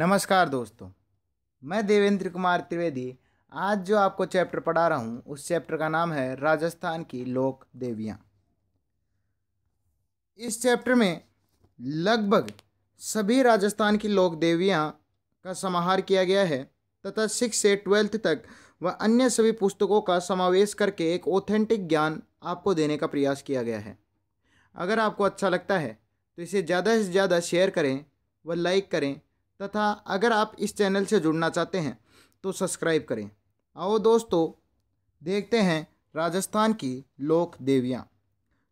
नमस्कार दोस्तों मैं देवेंद्र कुमार त्रिवेदी आज जो आपको चैप्टर पढ़ा रहा हूँ उस चैप्टर का नाम है राजस्थान की लोक देवियाँ इस चैप्टर में लगभग सभी राजस्थान की लोक देवियाँ का समाहार किया गया है तथा सिक्स से ट्वेल्थ तक व अन्य सभी पुस्तकों का समावेश करके एक ऑथेंटिक ज्ञान आपको देने का प्रयास किया गया है अगर आपको अच्छा लगता है तो इसे ज़्यादा से ज़्यादा शेयर करें व लाइक करें तथा अगर आप इस चैनल से जुड़ना चाहते हैं तो सब्सक्राइब करें आओ दोस्तों देखते हैं राजस्थान की लोक देवियाँ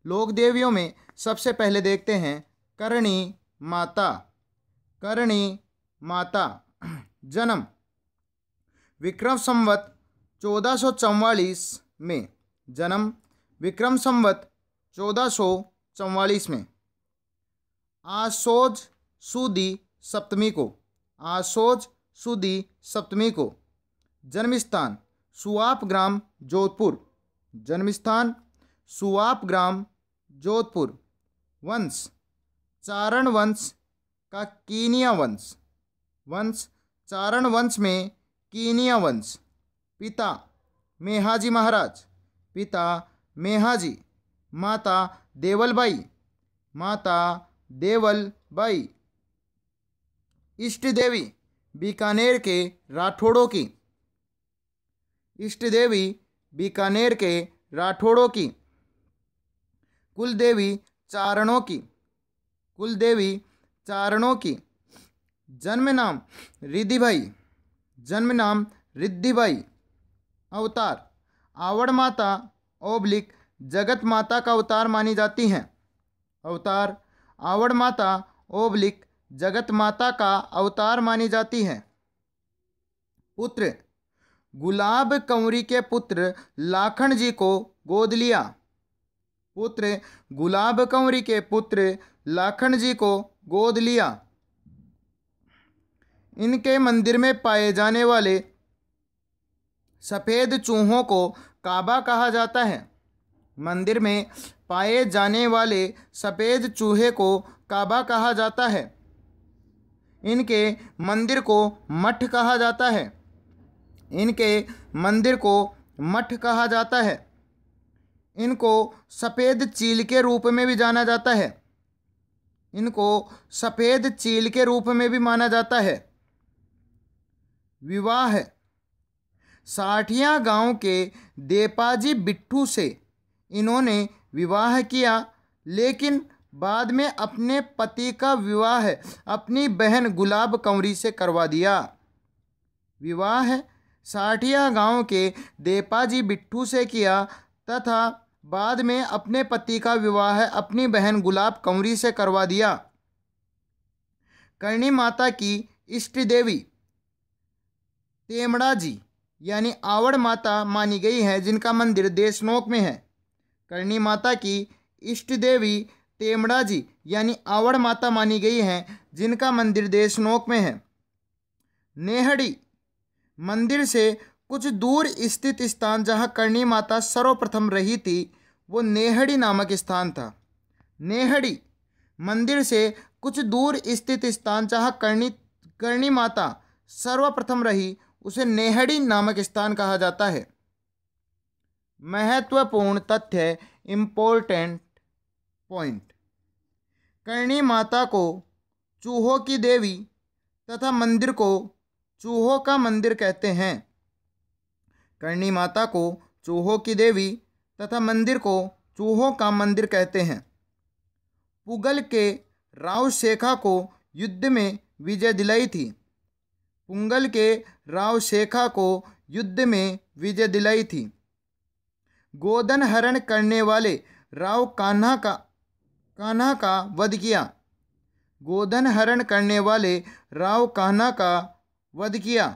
लोक देवियों में सबसे पहले देखते हैं करणी माता करणी माता जन्म विक्रम संवत चौदह में जन्म विक्रम संवत चौदह में आसोज सुदी सप्तमी को आसोज सुदी सप्तमी को जन्मस्थान सुआप ग्राम जोधपुर जन्मस्थान सुआप ग्राम जोधपुर वंश चारण वंश का कीनिया वंश वंश चारण वंश में कीनिया वंश पिता मेहाजी महाराज पिता मेहाजी माता देवलबाई माता देवलबाई इष्ट देवी बीकानेर के राठौड़ों की इष्ट देवी बीकानेर के राठौड़ों की कुल देवी चारणों की कुल देवी चारणों की जन्म नाम रिद्धि भाई जन्म नाम रिद्धि भाई अवतार आवड़ माता ओब्लिक जगत माता का अवतार मानी जाती हैं अवतार आवड़ माता ओब्लिक जगत माता का अवतार मानी जाती है पुत्र गुलाब कंवरी के पुत्र लाखन जी को गोद लिया पुत्र गुलाब कंवरी के पुत्र लाखन जी को गोद लिया इनके मंदिर में पाए जाने वाले सफ़ेद चूहों को काबा कहा जाता है मंदिर में पाए जाने वाले सफ़ेद चूहे को काबा कहा जाता है इनके मंदिर को मठ कहा जाता है इनके मंदिर को मठ कहा जाता है इनको सफ़ेद चील के रूप में भी जाना जाता है इनको सफ़ेद चील के रूप में भी माना जाता है विवाह साठिया गांव के देपाजी बिट्टू से इन्होंने विवाह किया लेकिन बाद में अपने पति का विवाह अपनी बहन गुलाब कंवरी से करवा दिया विवाह साठिया गांव के देपाजी बिट्टू से किया तथा बाद में अपने पति का विवाह अपनी बहन गुलाब कंवरी से करवा दिया करणी माता की इष्ट देवी तेमड़ा जी यानी आवड़ माता मानी गई है जिनका मंदिर देशनोक में है करणी माता की इष्ट देवी टेमड़ा जी यानी आवड़ माता मानी गई हैं जिनका मंदिर देशनोक में है नेहड़ी मंदिर से कुछ दूर स्थित स्थान जहां करणी माता सर्वप्रथम रही थी वो नेहड़ी नामक स्थान था नेहड़ी मंदिर से कुछ दूर स्थित स्थान जहां करणी करणी माता सर्वप्रथम रही उसे नेहड़ी नामक स्थान कहा जाता है महत्वपूर्ण तथ्य इम्पोर्टेंट पॉइंट करणी माता को चूहों की देवी तथा मंदिर को चूहों का मंदिर कहते हैं करणी माता को चूहों की देवी तथा मंदिर को चूहों का मंदिर कहते हैं पुगल के राव शेखा को युद्ध में विजय दिलाई थी पुंगल के राव शेखा को युद्ध में विजय दिलाई थी गोदन हरण करने वाले राव कान्हा का कान्हा का वध किया गोधन हरण करने वाले राव कान्हा का वध किया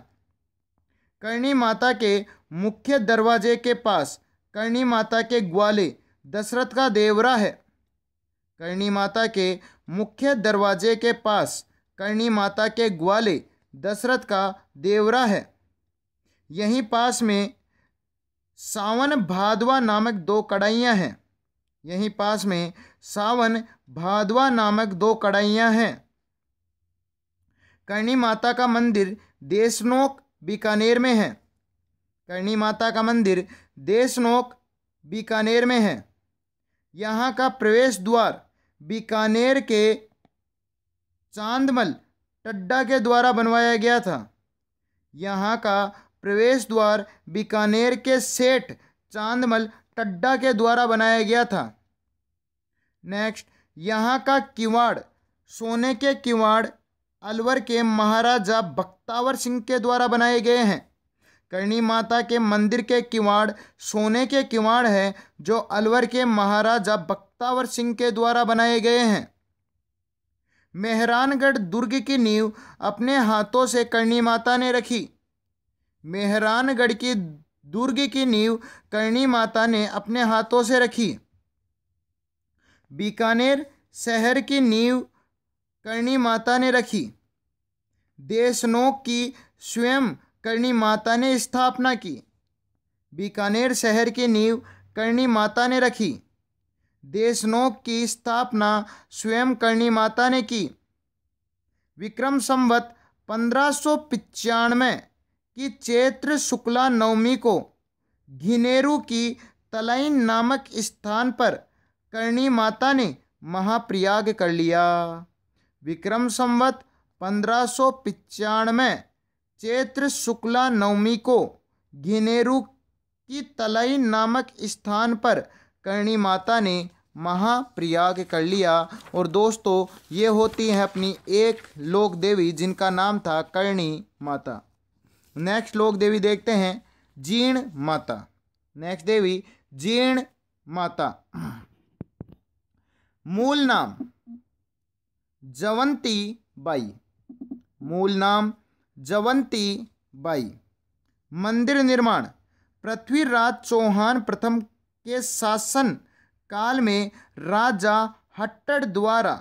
कर्णी माता के मुख्य दरवाजे के पास करणी माता के ग्वाले दशरथ का देवरा है करणी माता के मुख्य दरवाजे के पास करणी माता के ग्वाले दशरथ का देवरा है यहीं पास में सावन भादवा नामक दो कड़ाइयाँ हैं यहीं पास में सावन भादवा नामक दो कड़ाइयाँ हैं करणी माता का मंदिर देशनोक बीकानेर में है करणी माता का मंदिर देशनोक बीकानेर में है यहाँ का प्रवेश द्वार बीकानेर के चांदमल टड्डा के द्वारा बनवाया गया था यहाँ का प्रवेश द्वार बीकानेर के सेठ चांदमल टड्डा के द्वारा बनाया गया था नेक्स्ट यहाँ का किवाड़ सोने के किवाड़ अलवर के महाराजा बख्तावर सिंह के द्वारा बनाए गए हैं करणी माता के मंदिर के किवाड़ सोने के किवाड़ हैं जो अलवर के महाराजा बख्तावर सिंह के द्वारा बनाए गए हैं मेहरानगढ़ दुर्ग की नींव अपने हाथों से करणी माता ने रखी मेहरानगढ़ की दुर्ग की नींव करणी माता ने अपने हाथों से रखी बीकानेर शहर की नींव करणी माता ने रखी देशनोक की स्वयं करणी माता ने स्थापना की बीकानेर शहर की नींव करणी माता ने रखी देशनोक की स्थापना स्वयं करणी माता ने की विक्रम संवत पंद्रह की चैत्र शुक्ला नवमी को घिनेरू की तलाइन नामक स्थान पर करणी माता ने महाप्रयाग कर लिया विक्रम संवत पंद्रह सौ चैत्र शुक्ला नवमी को घिनेरू की तलाई नामक स्थान पर करणी माता ने महाप्रयाग कर लिया और दोस्तों ये होती है अपनी एक लोक देवी जिनका नाम था करणी माता नेक्स्ट लोक देवी देखते हैं जीर्ण माता नेक्स्ट देवी जीर्ण माता मूल नाम जवंती बाई मूल नाम जवंती बाई मंदिर निर्माण पृथ्वीराज चौहान प्रथम के शासन काल में राजा हट्टर द्वारा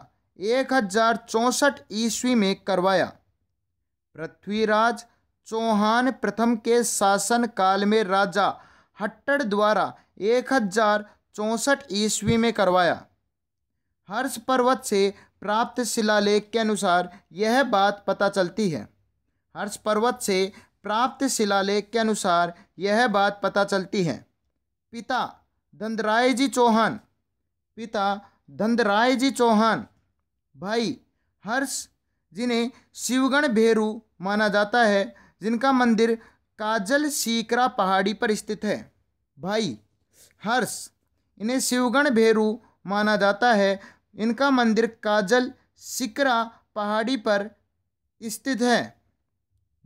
एक हजार चौंसठ ईस्वी में करवाया पृथ्वीराज चौहान प्रथम के शासन काल में राजा हट्टर द्वारा एक हजार चौंसठ ईस्वी में करवाया हर्ष पर्वत से प्राप्त शिलालेख के अनुसार यह बात पता चलती है हर्ष पर्वत से प्राप्त शिलालेख के अनुसार यह बात पता चलती है पिता धंदराय जी चौहान पिता धंदराय जी चौहान भाई हर्ष जिन्हें शिवगण भेरू माना जाता है जिनका मंदिर काजल सीकरा पहाड़ी पर स्थित है भाई हर्ष इन्हें शिवगण भेरू माना जाता है इनका मंदिर काजल सिकरा पहाड़ी पर स्थित है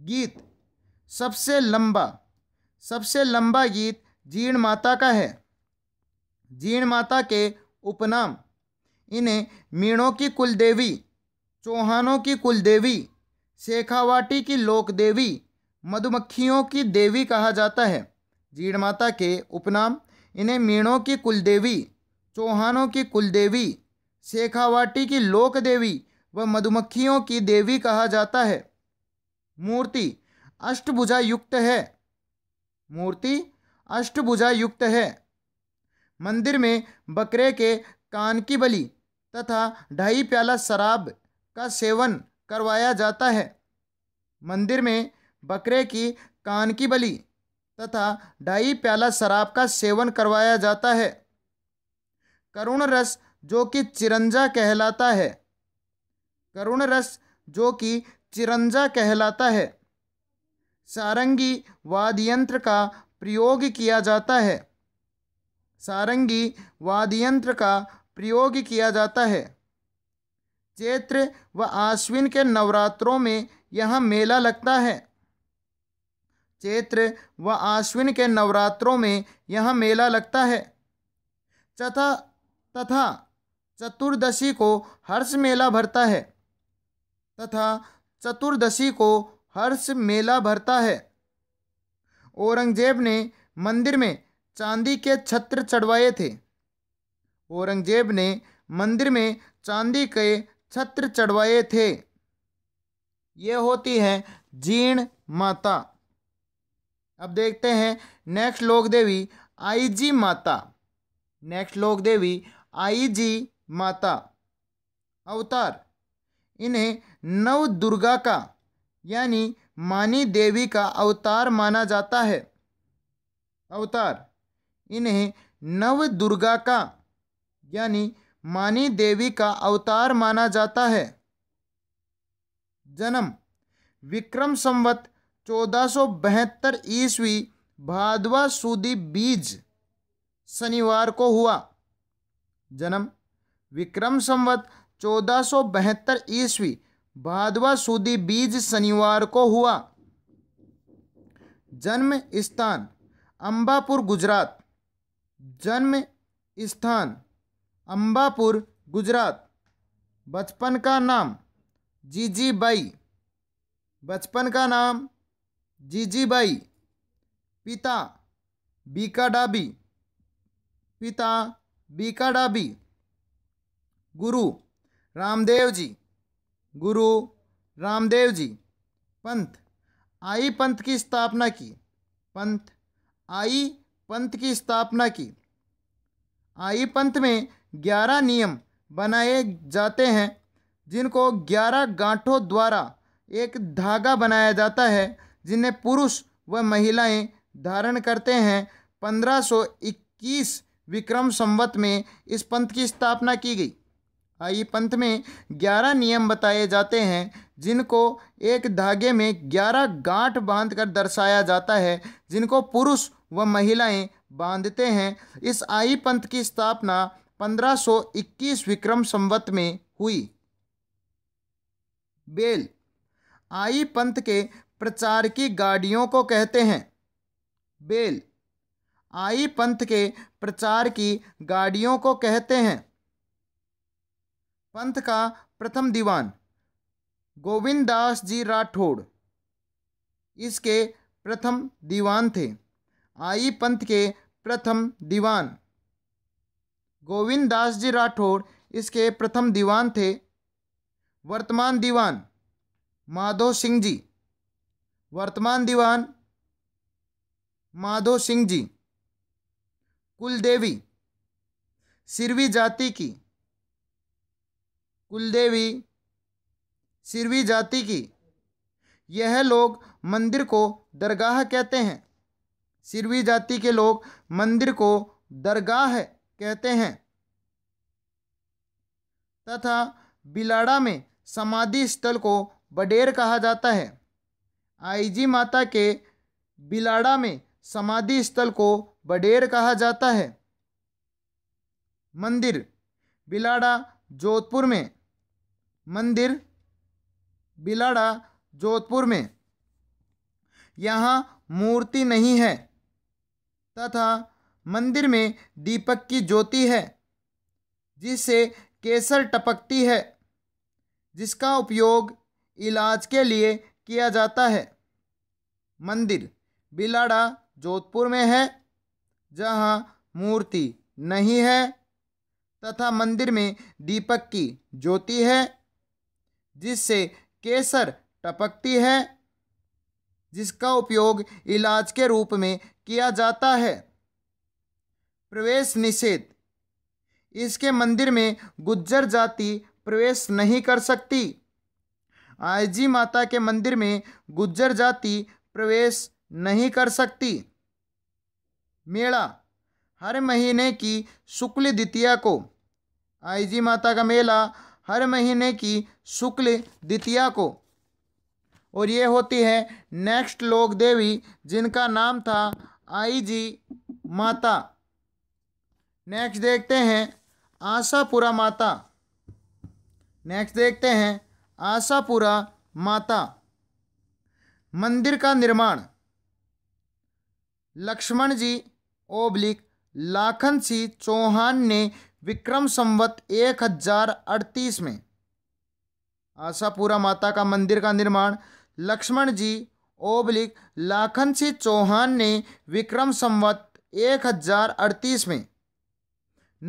गीत सबसे लंबा सबसे लंबा गीत जीर्ण माता का है जीर्ण माता के उपनाम इन्हें मीणों की कुलदेवी चौहानों की कुलदेवी शेखावाटी की लोकदेवी मधुमक्खियों की देवी कहा जाता है जीर्ण माता के उपनाम इन्हें मीणों की कुलदेवी चौहानों की कुलदेवी शेखावाटी की लोक देवी व मधुमक्खियों की देवी कहा जाता है मूर्ति अष्टभुजा युक्त है मूर्ति अष्टभुजा युक्त है मंदिर में बकरे के कान की बलि तथा ढाई प्याला शराब का सेवन करवाया जाता है मंदिर में बकरे की कान की बलि तथा ढाई प्याला शराब का सेवन करवाया जाता है करुण रस जो कि चिरंजा कहलाता है करुण रस जो कि चिरंजा कहलाता है सारंगी वाद्यंत्र का प्रयोग किया जाता है सारंगी वाद्यंत्र का प्रयोग किया जाता है चैत्र व आश्विन के नवरात्रों में यह मेला लगता है चैत्र व आश्विन के नवरात्रों में यह मेला लगता है तथा तथा चतुर्दशी को हर्ष मेला भरता है तथा चतुर्दशी को हर्ष मेला भरता है औरंगजेब ने मंदिर में चांदी के छत्र चढ़वाए थे औरंगजेब ने मंदिर में चांदी के छत्र चढ़वाए थे ये होती है जीण माता अब देखते हैं नेक्स्ट लोक देवी आई जी माता नेक्स्ट लोक देवी आई जी माता अवतार इन्हें नव दुर्गा का यानी मानी देवी का अवतार माना जाता है अवतार इन्हें नव दुर्गा का यानी मानी देवी का अवतार माना जाता है जन्म विक्रम संवत चौदह ईस्वी भादवा सूदी बीज शनिवार को हुआ जन्म विक्रम संवत चौदह सौ बहत्तर ईस्वी भादवा सूदी बीज शनिवार को हुआ जन्म स्थान अंबापुर गुजरात जन्म स्थान अंबापुर गुजरात बचपन का नाम जीजी बाई बचपन का नाम जीजी बाई पिता बीका डाबी पिता बीका डाबी गुरु रामदेव जी गुरु रामदेव जी पंथ आई पंथ की स्थापना की पंथ आई पंथ की स्थापना की आई पंथ में ग्यारह नियम बनाए जाते हैं जिनको ग्यारह गांठों द्वारा एक धागा बनाया जाता है जिन्हें पुरुष व महिलाएं धारण करते हैं 1521 विक्रम संवत में इस पंथ की स्थापना की गई आई पंथ में ग्यारह नियम बताए जाते हैं जिनको एक धागे में ग्यारह गांठ बांधकर दर्शाया जाता है जिनको पुरुष व महिलाएं बांधते हैं इस आई पंथ की स्थापना 1521 विक्रम संवत में हुई बेल आई पंथ के प्रचार की गाड़ियों को कहते हैं बेल आई पंथ के प्रचार की गाड़ियों को कहते हैं पंथ का प्रथम दीवान गोविंद दास जी राठौड़ इसके प्रथम दीवान थे आई पंथ के प्रथम दीवान गोविंद दास जी राठौड़ इसके प्रथम दीवान थे वर्तमान दीवान माधो सिंह जी वर्तमान दीवान माधो सिंह जी कुलदेवी सिरवी जाति की कुलदेवी सिरवी जाति की यह लोग मंदिर को दरगाह कहते हैं सिरवी जाति के लोग मंदिर को दरगाह कहते हैं तथा बिलाड़ा में समाधि स्थल को बडेर कहा जाता है आईजी माता के बिलाड़ा में समाधि स्थल को बडेर कहा जाता है मंदिर बिलाड़ा जोधपुर में मंदिर बिलाड़ा जोधपुर में यहाँ मूर्ति नहीं है तथा मंदिर में दीपक की ज्योति है जिससे केसर टपकती है जिसका उपयोग इलाज के लिए किया जाता है मंदिर बिलाड़ा जोधपुर में है जहाँ मूर्ति नहीं है तथा मंदिर में दीपक की ज्योति है जिससे केसर टपकती है जिसका उपयोग इलाज के रूप में किया जाता है प्रवेश निषेध इसके मंदिर में गुज्जर जाति प्रवेश नहीं कर सकती आईजी माता के मंदिर में गुज्जर जाति प्रवेश नहीं कर सकती मेला हर महीने की शुक्ल द्वितीया को आईजी माता का मेला हर महीने की शुक्ल द्वितीया को और ये होती है नेक्स्ट लोक देवी जिनका नाम था आई जी माता नेक्स्ट देखते हैं आशापुरा माता नेक्स्ट देखते हैं आशापुरा माता मंदिर का निर्माण लक्ष्मण जी ओब्लिक लाखन सिंह चौहान ने विक्रम संवत एक हजार अड़तीस में आशापुरा माता का मंदिर का निर्माण लक्ष्मण जी ओबलिक लाखन सिंह चौहान ने विक्रम संवत एक हजार अड़तीस में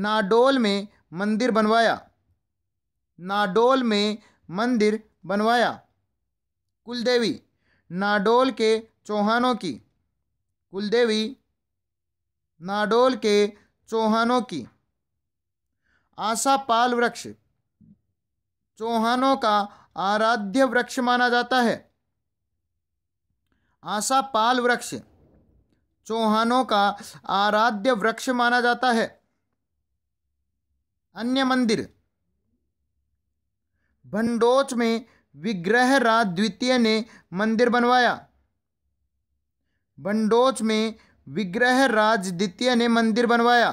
नाडोल में मंदिर बनवाया नाडोल में मंदिर बनवाया कुलदेवी नाडोल के चौहानों की कुलदेवी नाडोल के चौहानों की आशा पाल वृक्ष चौहानों का आराध्य वृक्ष माना जाता है आशा पाल वृक्ष चौहानों का आराध्य वृक्ष माना जाता है अन्य मंदिर भंडोच में विग्रह राज द्वितीय ने मंदिर बनवाया भंडोच में विग्रह राज द्वितीय ने मंदिर बनवाया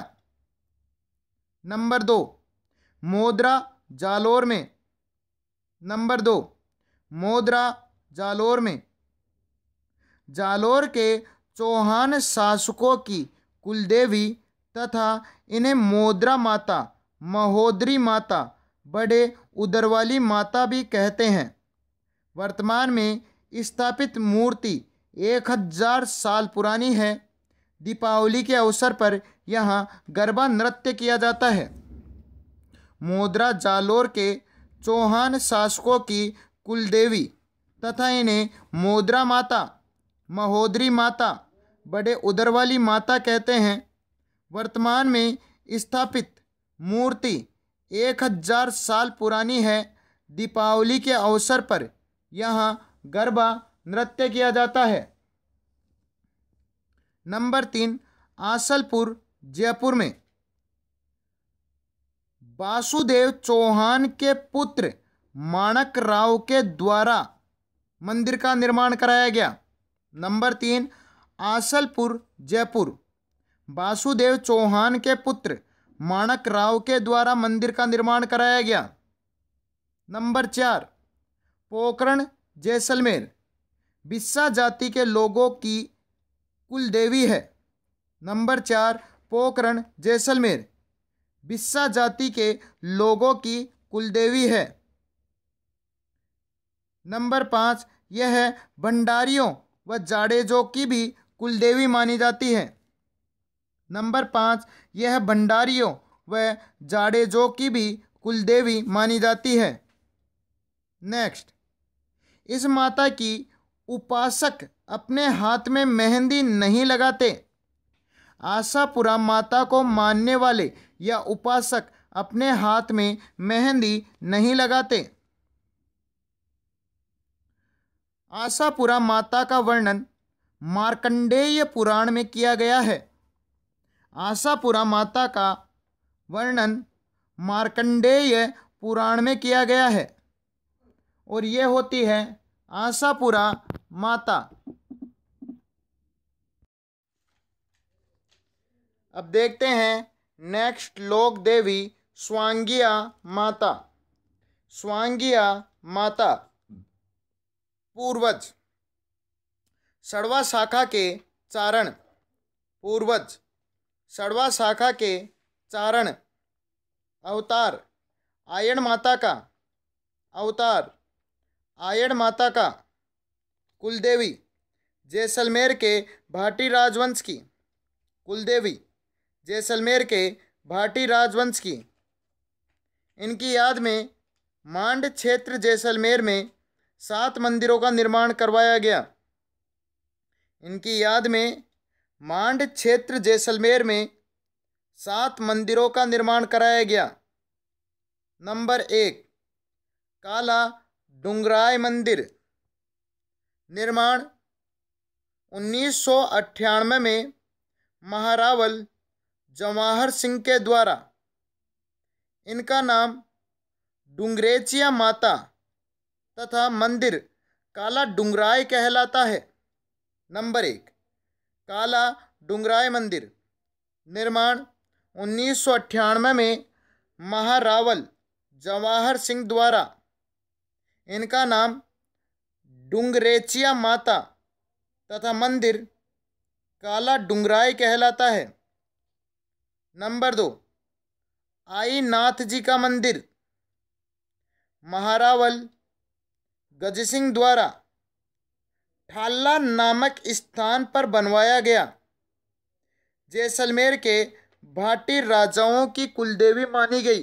नंबर दो मोदरा जालोर में नंबर दो मोदरा जालोर में जालोर के चौहान शासकों की कुलदेवी तथा इन्हें मोदरा माता महोदरी माता बड़े उदरवाली माता भी कहते हैं वर्तमान में स्थापित मूर्ति एक हजार साल पुरानी है दीपावली के अवसर पर यहाँ गरबा नृत्य किया जाता है मोदरा जालोर के चौहान शासकों की कुलदेवी तथा इन्हें मोदरा माता महोदरी माता बड़े उदर वाली माता कहते हैं वर्तमान में स्थापित मूर्ति एक हजार साल पुरानी है दीपावली के अवसर पर यहाँ गरबा नृत्य किया जाता है नंबर तीन आसलपुर जयपुर में वासुदेव चौहान के पुत्र माणक राव के द्वारा मंदिर का निर्माण कराया गया नंबर तीन आसलपुर जयपुर वासुदेव चौहान के पुत्र माणक राव के द्वारा मंदिर का निर्माण कराया गया नंबर चार पोकरण जैसलमेर बिस्सा जाति के लोगों की कुल देवी है नंबर चार पोकरण जैसलमेर बिस्सा जाति के लोगों की कुलदेवी है नंबर पाँच यह भंडारियों व जाड़ेजों की भी कुलदेवी मानी जाती है नंबर पाँच यह भंडारियों व जाड़ेजों की भी कुलदेवी मानी जाती है नेक्स्ट इस माता की उपासक अपने हाथ में मेहंदी नहीं लगाते आशापुरा माता को मानने वाले या उपासक अपने हाथ में मेहंदी नहीं लगाते आशापुरा माता का वर्णन मार्कंडेय पुराण में किया गया है आशापुरा माता का वर्णन मार्कंडेय पुराण में किया गया है और ये होती है आशापुरा माता अब देखते हैं नेक्स्ट लोक देवी स्वांगिया माता स्वांगिया माता पूर्वज सड़वा शाखा के चारण पूर्वज सड़वा शाखा के चारण अवतार आयण माता का अवतार आयण माता का कुलदेवी जैसलमेर के भाटी राजवंश की कुलदेवी जैसलमेर के भाटी राजवंश की इनकी याद में मांड क्षेत्र जैसलमेर में सात मंदिरों का निर्माण करवाया गया इनकी याद में मांड क्षेत्र जैसलमेर में सात मंदिरों का निर्माण कराया गया नंबर एक काला डुंगराय मंदिर निर्माण उन्नीस में महारावल जवाहर सिंह के द्वारा इनका नाम डुंगरेचिया माता तथा मंदिर काला डुंगराय कहलाता है नंबर एक काला डुंगराय मंदिर निर्माण उन्नीस में महारावल जवाहर सिंह द्वारा इनका नाम डुंगरेचिया माता तथा मंदिर काला डुंगराय कहलाता है नंबर दो आई नाथ जी का मंदिर महारावल गज सिंह द्वारा ठाल्ला नामक स्थान पर बनवाया गया जैसलमेर के भाटी राजाओं की कुलदेवी मानी गई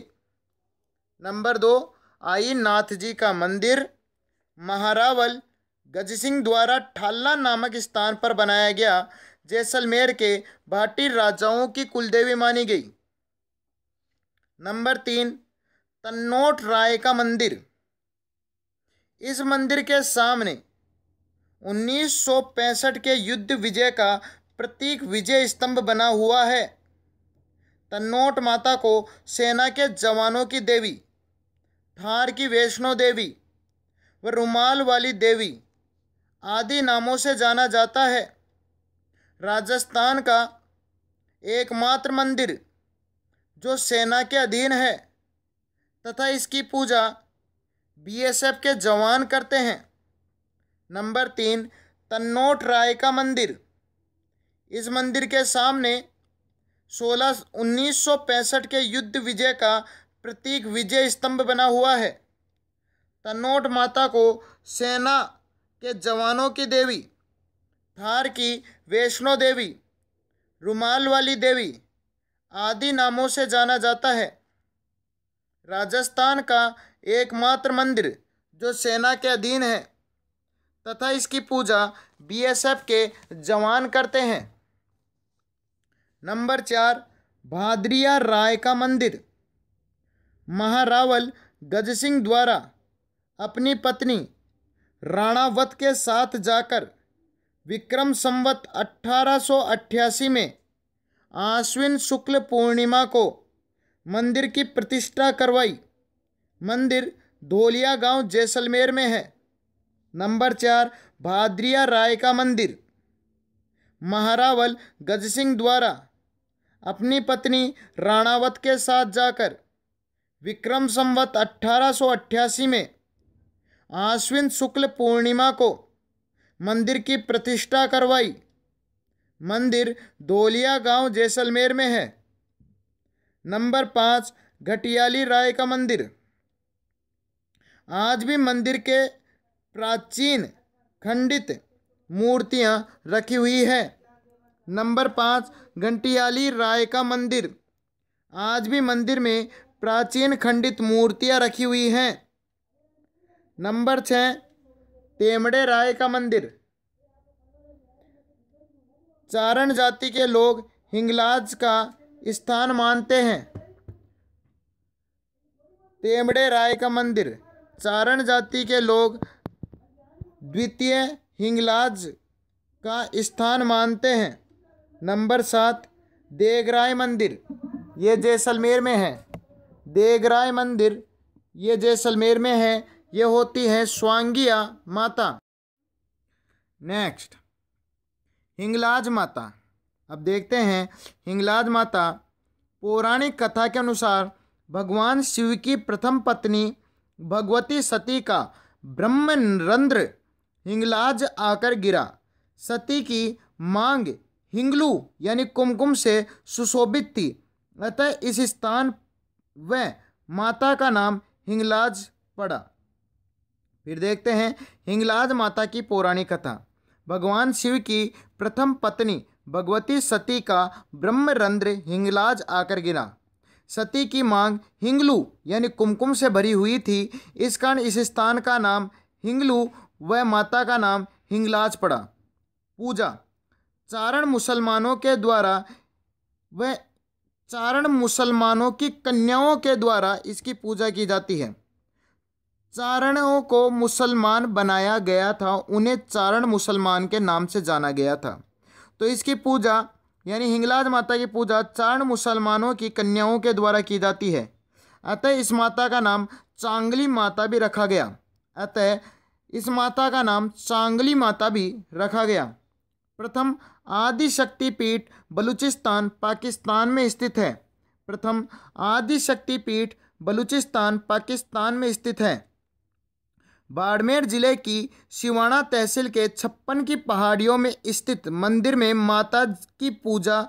नंबर दो आई नाथ जी का मंदिर महारावल गज सिंह द्वारा ठाला नामक स्थान पर बनाया गया जैसलमेर के भाटी राजाओं की कुलदेवी मानी गई नंबर तीन तन्नोट राय का मंदिर इस मंदिर के सामने 1965 के युद्ध विजय का प्रतीक विजय स्तंभ बना हुआ है तन्नोट माता को सेना के जवानों की देवी ठार की वैष्णो देवी व रुमाल वाली देवी आदि नामों से जाना जाता है राजस्थान का एकमात्र मंदिर जो सेना के अधीन है तथा इसकी पूजा बीएसएफ के जवान करते हैं नंबर तीन तन्नोट राय का मंदिर इस मंदिर के सामने सोलह उन्नीस के युद्ध विजय का प्रतीक विजय स्तंभ बना हुआ है तन्नोट माता को सेना के जवानों की देवी थार की वैष्णो देवी रुमाल वाली देवी आदि नामों से जाना जाता है राजस्थान का एकमात्र मंदिर जो सेना के अधीन है तथा इसकी पूजा बीएसएफ के जवान करते हैं नंबर चार भादरिया राय का मंदिर महारावल गज सिंह द्वारा अपनी पत्नी राणावत के साथ जाकर विक्रम संवत अट्ठारह में आश्विन शुक्ल पूर्णिमा को मंदिर की प्रतिष्ठा करवाई मंदिर धोलिया गांव जैसलमेर में है नंबर चार भाद्रिया राय का मंदिर महारावल गज सिंह द्वारा अपनी पत्नी राणावत के साथ जाकर विक्रम संवत अट्ठारह में आश्विन शुक्ल पूर्णिमा को मंदिर की प्रतिष्ठा करवाई मंदिर दोलिया गांव जैसलमेर में है नंबर पाँच घटियाली राय का मंदिर आज भी मंदिर के प्राचीन खंडित मूर्तियां रखी हुई है नंबर पाँच घंटियाली राय का मंदिर आज भी मंदिर में प्राचीन खंडित मूर्तियां रखी हुई हैं नंबर छः तेमड़े राय का मंदिर चारण जाति के लोग हिंगलाज का स्थान मानते हैं तेमड़े राय का मंदिर चारण जाति के लोग द्वितीय हिंगलाज का स्थान मानते हैं नंबर सात देगराय मंदिर ये जैसलमेर में है देगराय मंदिर ये जैसलमेर में है ये होती है स्वांगिया माता नेक्स्ट हिंगलाज माता अब देखते हैं हिंगलाज माता पौराणिक कथा के अनुसार भगवान शिव की प्रथम पत्नी भगवती सती का ब्रह्म रंध्र हिंगलाज आकर गिरा सती की मांग हिंगलू यानी कुमकुम से सुशोभित थी अतः इस स्थान व माता का नाम हिंगलाज पड़ा फिर देखते हैं हिंगलाज माता की पौराणिक कथा भगवान शिव की प्रथम पत्नी भगवती सती का ब्रह्मरंध्र हिंगलाज आकर गिरा सती की मांग हिंगलू यानी कुमकुम से भरी हुई थी इस कारण इस स्थान का नाम हिंगलू व माता का नाम हिंगलाज पड़ा पूजा चारण मुसलमानों के द्वारा व चारण मुसलमानों की कन्याओं के द्वारा इसकी पूजा की जाती है चारणों को मुसलमान बनाया गया था उन्हें चारण मुसलमान के नाम से जाना गया था तो इसकी पूजा यानी हिंगलाज माता की पूजा चारण मुसलमानों की कन्याओं के द्वारा की जाती है अतः इस माता का नाम चांगली माता भी रखा गया अतः इस माता का नाम चांगली माता भी रखा गया प्रथम आदिशक्ति पीठ बलूचिस्तान पाकिस्तान में स्थित है प्रथम आदिशक्ति पीठ बलूचिस्तान पाकिस्तान में स्थित है बाड़मेर जिले की शिवाणा तहसील के छप्पन की पहाड़ियों में स्थित मंदिर में माता की पूजा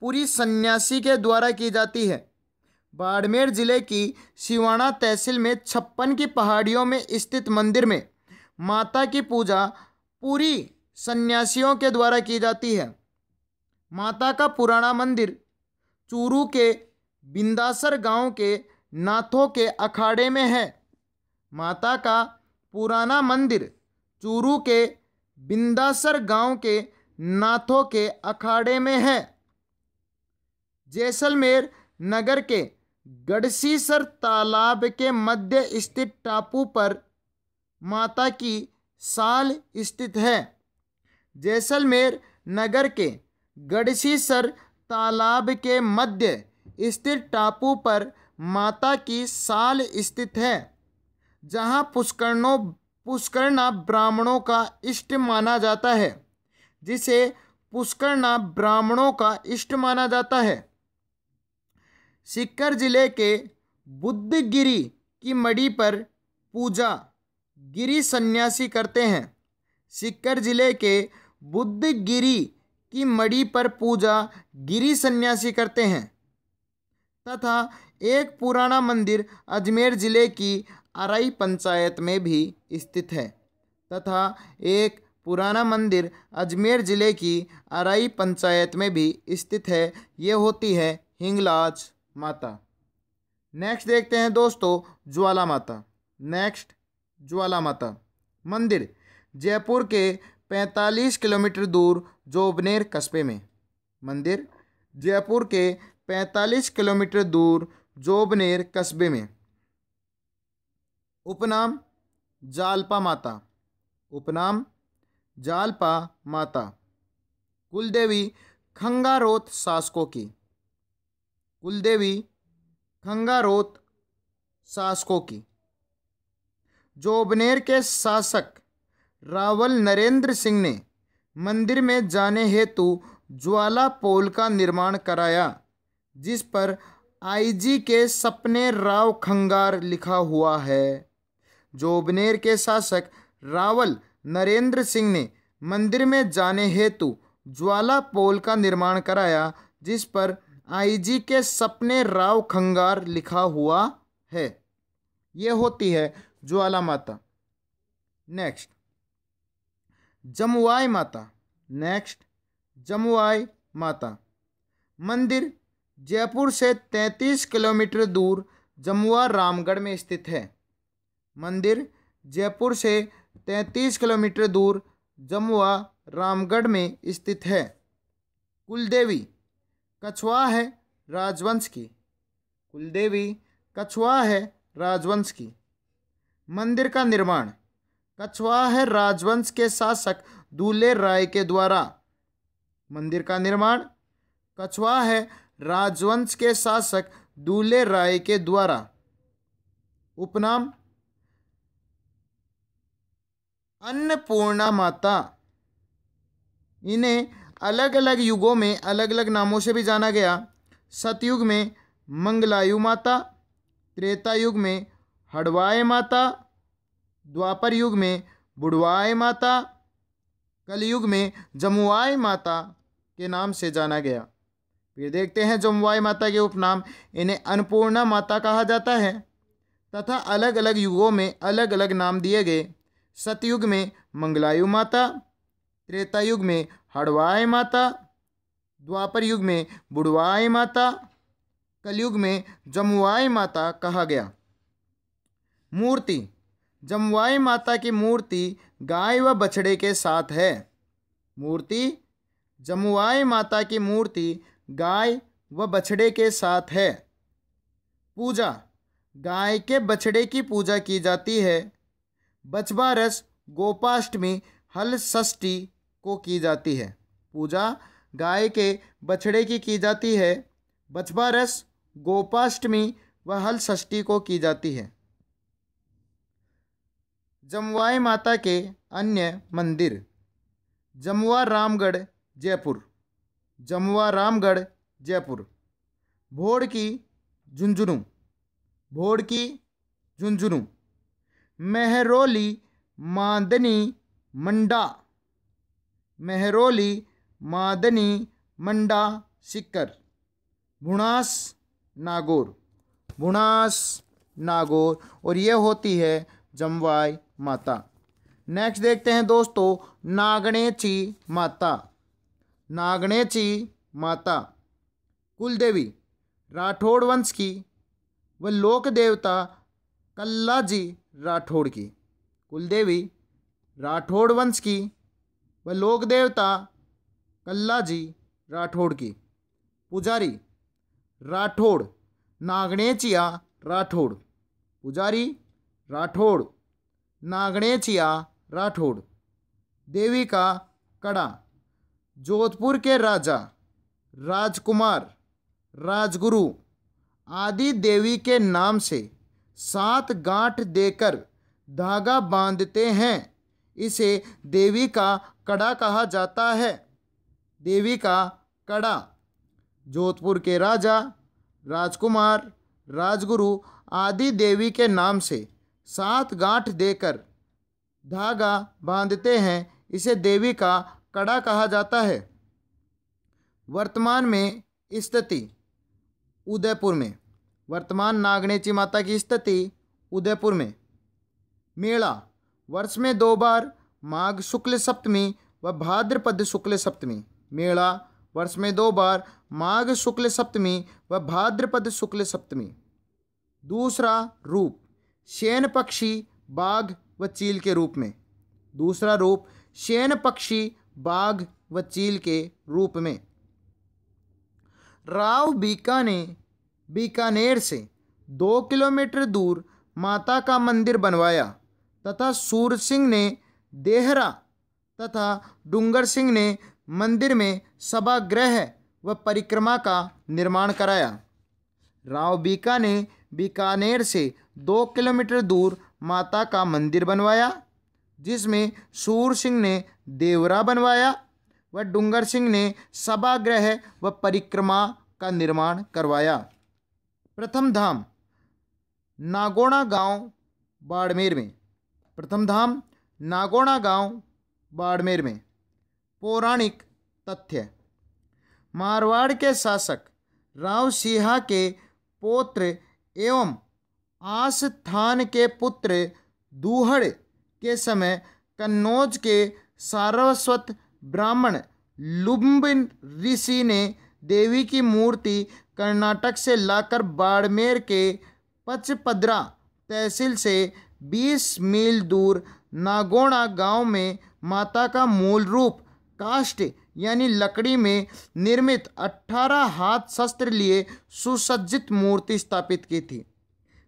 पूरी सन्यासी के द्वारा की जाती है बाड़मेर जिले की शिवाणा तहसील में छप्पन की पहाड़ियों में स्थित मंदिर में माता की पूजा पूरी सन्यासियों के द्वारा की जाती है माता का पुराना मंदिर चूरू के बिंदासर गांव के नाथों के अखाड़े में है माता का पुराना मंदिर चूरू के बिंदासर गांव के नाथों के अखाड़े में है जैसलमेर नगर के गढ़सीसर तालाब के मध्य स्थित टापू पर माता की साल स्थित है जैसलमेर नगर के गढ़सीसर तालाब के मध्य स्थित टापू पर माता की साल स्थित है जहाँ पुष्करणों पुष्करणा ब्राह्मणों का इष्ट माना जाता है जिसे पुष्करणा ब्राह्मणों का इष्ट माना जाता है सिक्कर जिले के बुद्धगिरी की मड़ी पर पूजा गिरी सन्यासी करते हैं सिक्कर जिले के बुद्धगिरी की मड़ी पर पूजा गिरी सन्यासी करते हैं तथा एक पुराना मंदिर अजमेर जिले की अराई पंचायत में भी स्थित है तथा एक पुराना मंदिर अजमेर ज़िले की अराई पंचायत में भी स्थित है ये होती है हिंगलाज माता नेक्स्ट देखते हैं दोस्तों ज्वाला माता नेक्स्ट ज्वाला माता मंदिर जयपुर के 45 किलोमीटर दूर जोबनेर कस्बे में मंदिर जयपुर के 45 किलोमीटर दूर जोबनेर कस्बे में उपनाम जालपा माता उपनाम जालपा माता कुलदेवी खंगारोत शासकों की कुलदेवी खंगारोत शासकों की जोबनेर के शासक रावल नरेंद्र सिंह ने मंदिर में जाने हेतु ज्वाला पोल का निर्माण कराया जिस पर आईजी के सपने राव खंगार लिखा हुआ है जोबनेर के शासक रावल नरेंद्र सिंह ने मंदिर में जाने हेतु ज्वाला पोल का निर्माण कराया जिस पर आईजी के सपने राव खंगार लिखा हुआ है ये होती है ज्वाला माता नेक्स्ट जमुआई माता नेक्स्ट जमुआई माता मंदिर जयपुर से 33 किलोमीटर दूर जमुआ रामगढ़ में स्थित है मंदिर जयपुर से तैंतीस किलोमीटर दूर जमुआ रामगढ़ में स्थित है कुलदेवी कछुआ है राजवंश की कुलदेवी कछुआ है राजवंश की मंदिर का निर्माण कछुआ है राजवंश के शासक दूल्हे राय के द्वारा मंदिर का निर्माण कछुआ है राजवंश के शासक दूल्हे राय के द्वारा उपनाम अन्नपूर्णा माता इन्हें अलग अलग युगों में अलग अलग नामों से भी जाना गया सतयुग में मंगलायु माता त्रेता युग में हड़वाय माता द्वापर युग में बुढ़वाय माता कलयुग में जमुआय माता के नाम से जाना गया फिर देखते हैं जमुआय माता के उपनाम इन्हें अन्नपूर्णा माता कहा जाता है तथा अलग अलग युगों में अलग अलग नाम दिए गए सतयुग में मंगलायु माता त्रेता युग में हड़वाय माता द्वापर युग में बुढ़वाय माता कलयुग में जमुआय माता कहा गया मूर्ति जमुआई माता की मूर्ति गाय व बछड़े के साथ है मूर्ति जमुआई माता की मूर्ति गाय व बछड़े के साथ है पूजा गाय के बछड़े की पूजा की जाती है बचवा रस गोपाष्टमी हल षष्ठी को की जाती है पूजा गाय के बछड़े की की जाती है बचवा रस गोपाष्टमी व हल षष्ठी को की जाती है जमवाई माता के अन्य मंदिर जमुआ रामगढ़ जयपुर जमुआ रामगढ़ जयपुर भोड़ की झुंझुनू भोड़ की झुंझुनू महरोली मादनी मंडा महरोली मादनी मंडा सिक्कर भुणास नागौर भुणास नागौर और ये होती है जमवाई माता नेक्स्ट देखते हैं दोस्तों नागणेची माता नागणेची माता कुलदेवी राठौड़ वंश की व लोक देवता कल्ला जी राठौड़ की कुलदेवी राठौड़ वंश की व लोक देवता कल्ला जी राठौड़ की पुजारी राठौड़ नागणेचिया राठौड़ पुजारी राठौड़ नागणेचिया राठौड़ देवी का कड़ा जोधपुर के राजा राजकुमार राजगुरु आदि देवी के नाम से सात गांठ देकर धागा बांधते हैं इसे देवी का कड़ा कहा जाता है देवी का कड़ा जोधपुर के राजा राजकुमार राजगुरु आदि देवी के नाम से सात गांठ देकर धागा बांधते हैं इसे देवी का कड़ा कहा जाता है वर्तमान में स्थिति उदयपुर में वर्तमान नागनेची माता की स्थिति उदयपुर में मेला वर्ष में दो बार माघ शुक्ल सप्तमी व भाद्रपद शुक्ल सप्तमी मेला वर्ष में दो बार माघ शुक्ल सप्तमी व भाद्रपद शुक्ल सप्तमी दूसरा रूप शैन पक्षी बाघ व चील के रूप में दूसरा रूप शैन पक्षी बाघ व चील के रूप में राव बीका ने बीकानेर से दो किलोमीटर दूर माता का मंदिर बनवाया तथा सूर सिंह ने देहरा तथा डूंगर सिंह ने मंदिर में सभागृह व परिक्रमा का निर्माण कराया राव बीका ने बीकानेर से दो किलोमीटर दूर माता का मंदिर बनवाया जिसमें सूर सिंह ने देवरा बनवाया व डूंगर सिंह ने सभागृह व परिक्रमा का निर्माण करवाया प्रथम धाम नागोणा गांव बाड़मेर में प्रथम धाम नागोणा गांव बाड़मेर में पौराणिक तथ्य मारवाड़ के शासक राव सिहा के पौत्र एवं आसथान के पुत्र दूहड़ के समय कन्नौज के सारस्वत ब्राह्मण लुम्बिन ऋषि ने देवी की मूर्ति कर्नाटक से लाकर बाड़मेर के पचपदरा तहसील से 20 मील दूर नागोणा गांव में माता का मूल रूप काष्ट यानी लकड़ी में निर्मित 18 हाथ शस्त्र लिए सुसज्जित मूर्ति स्थापित की थी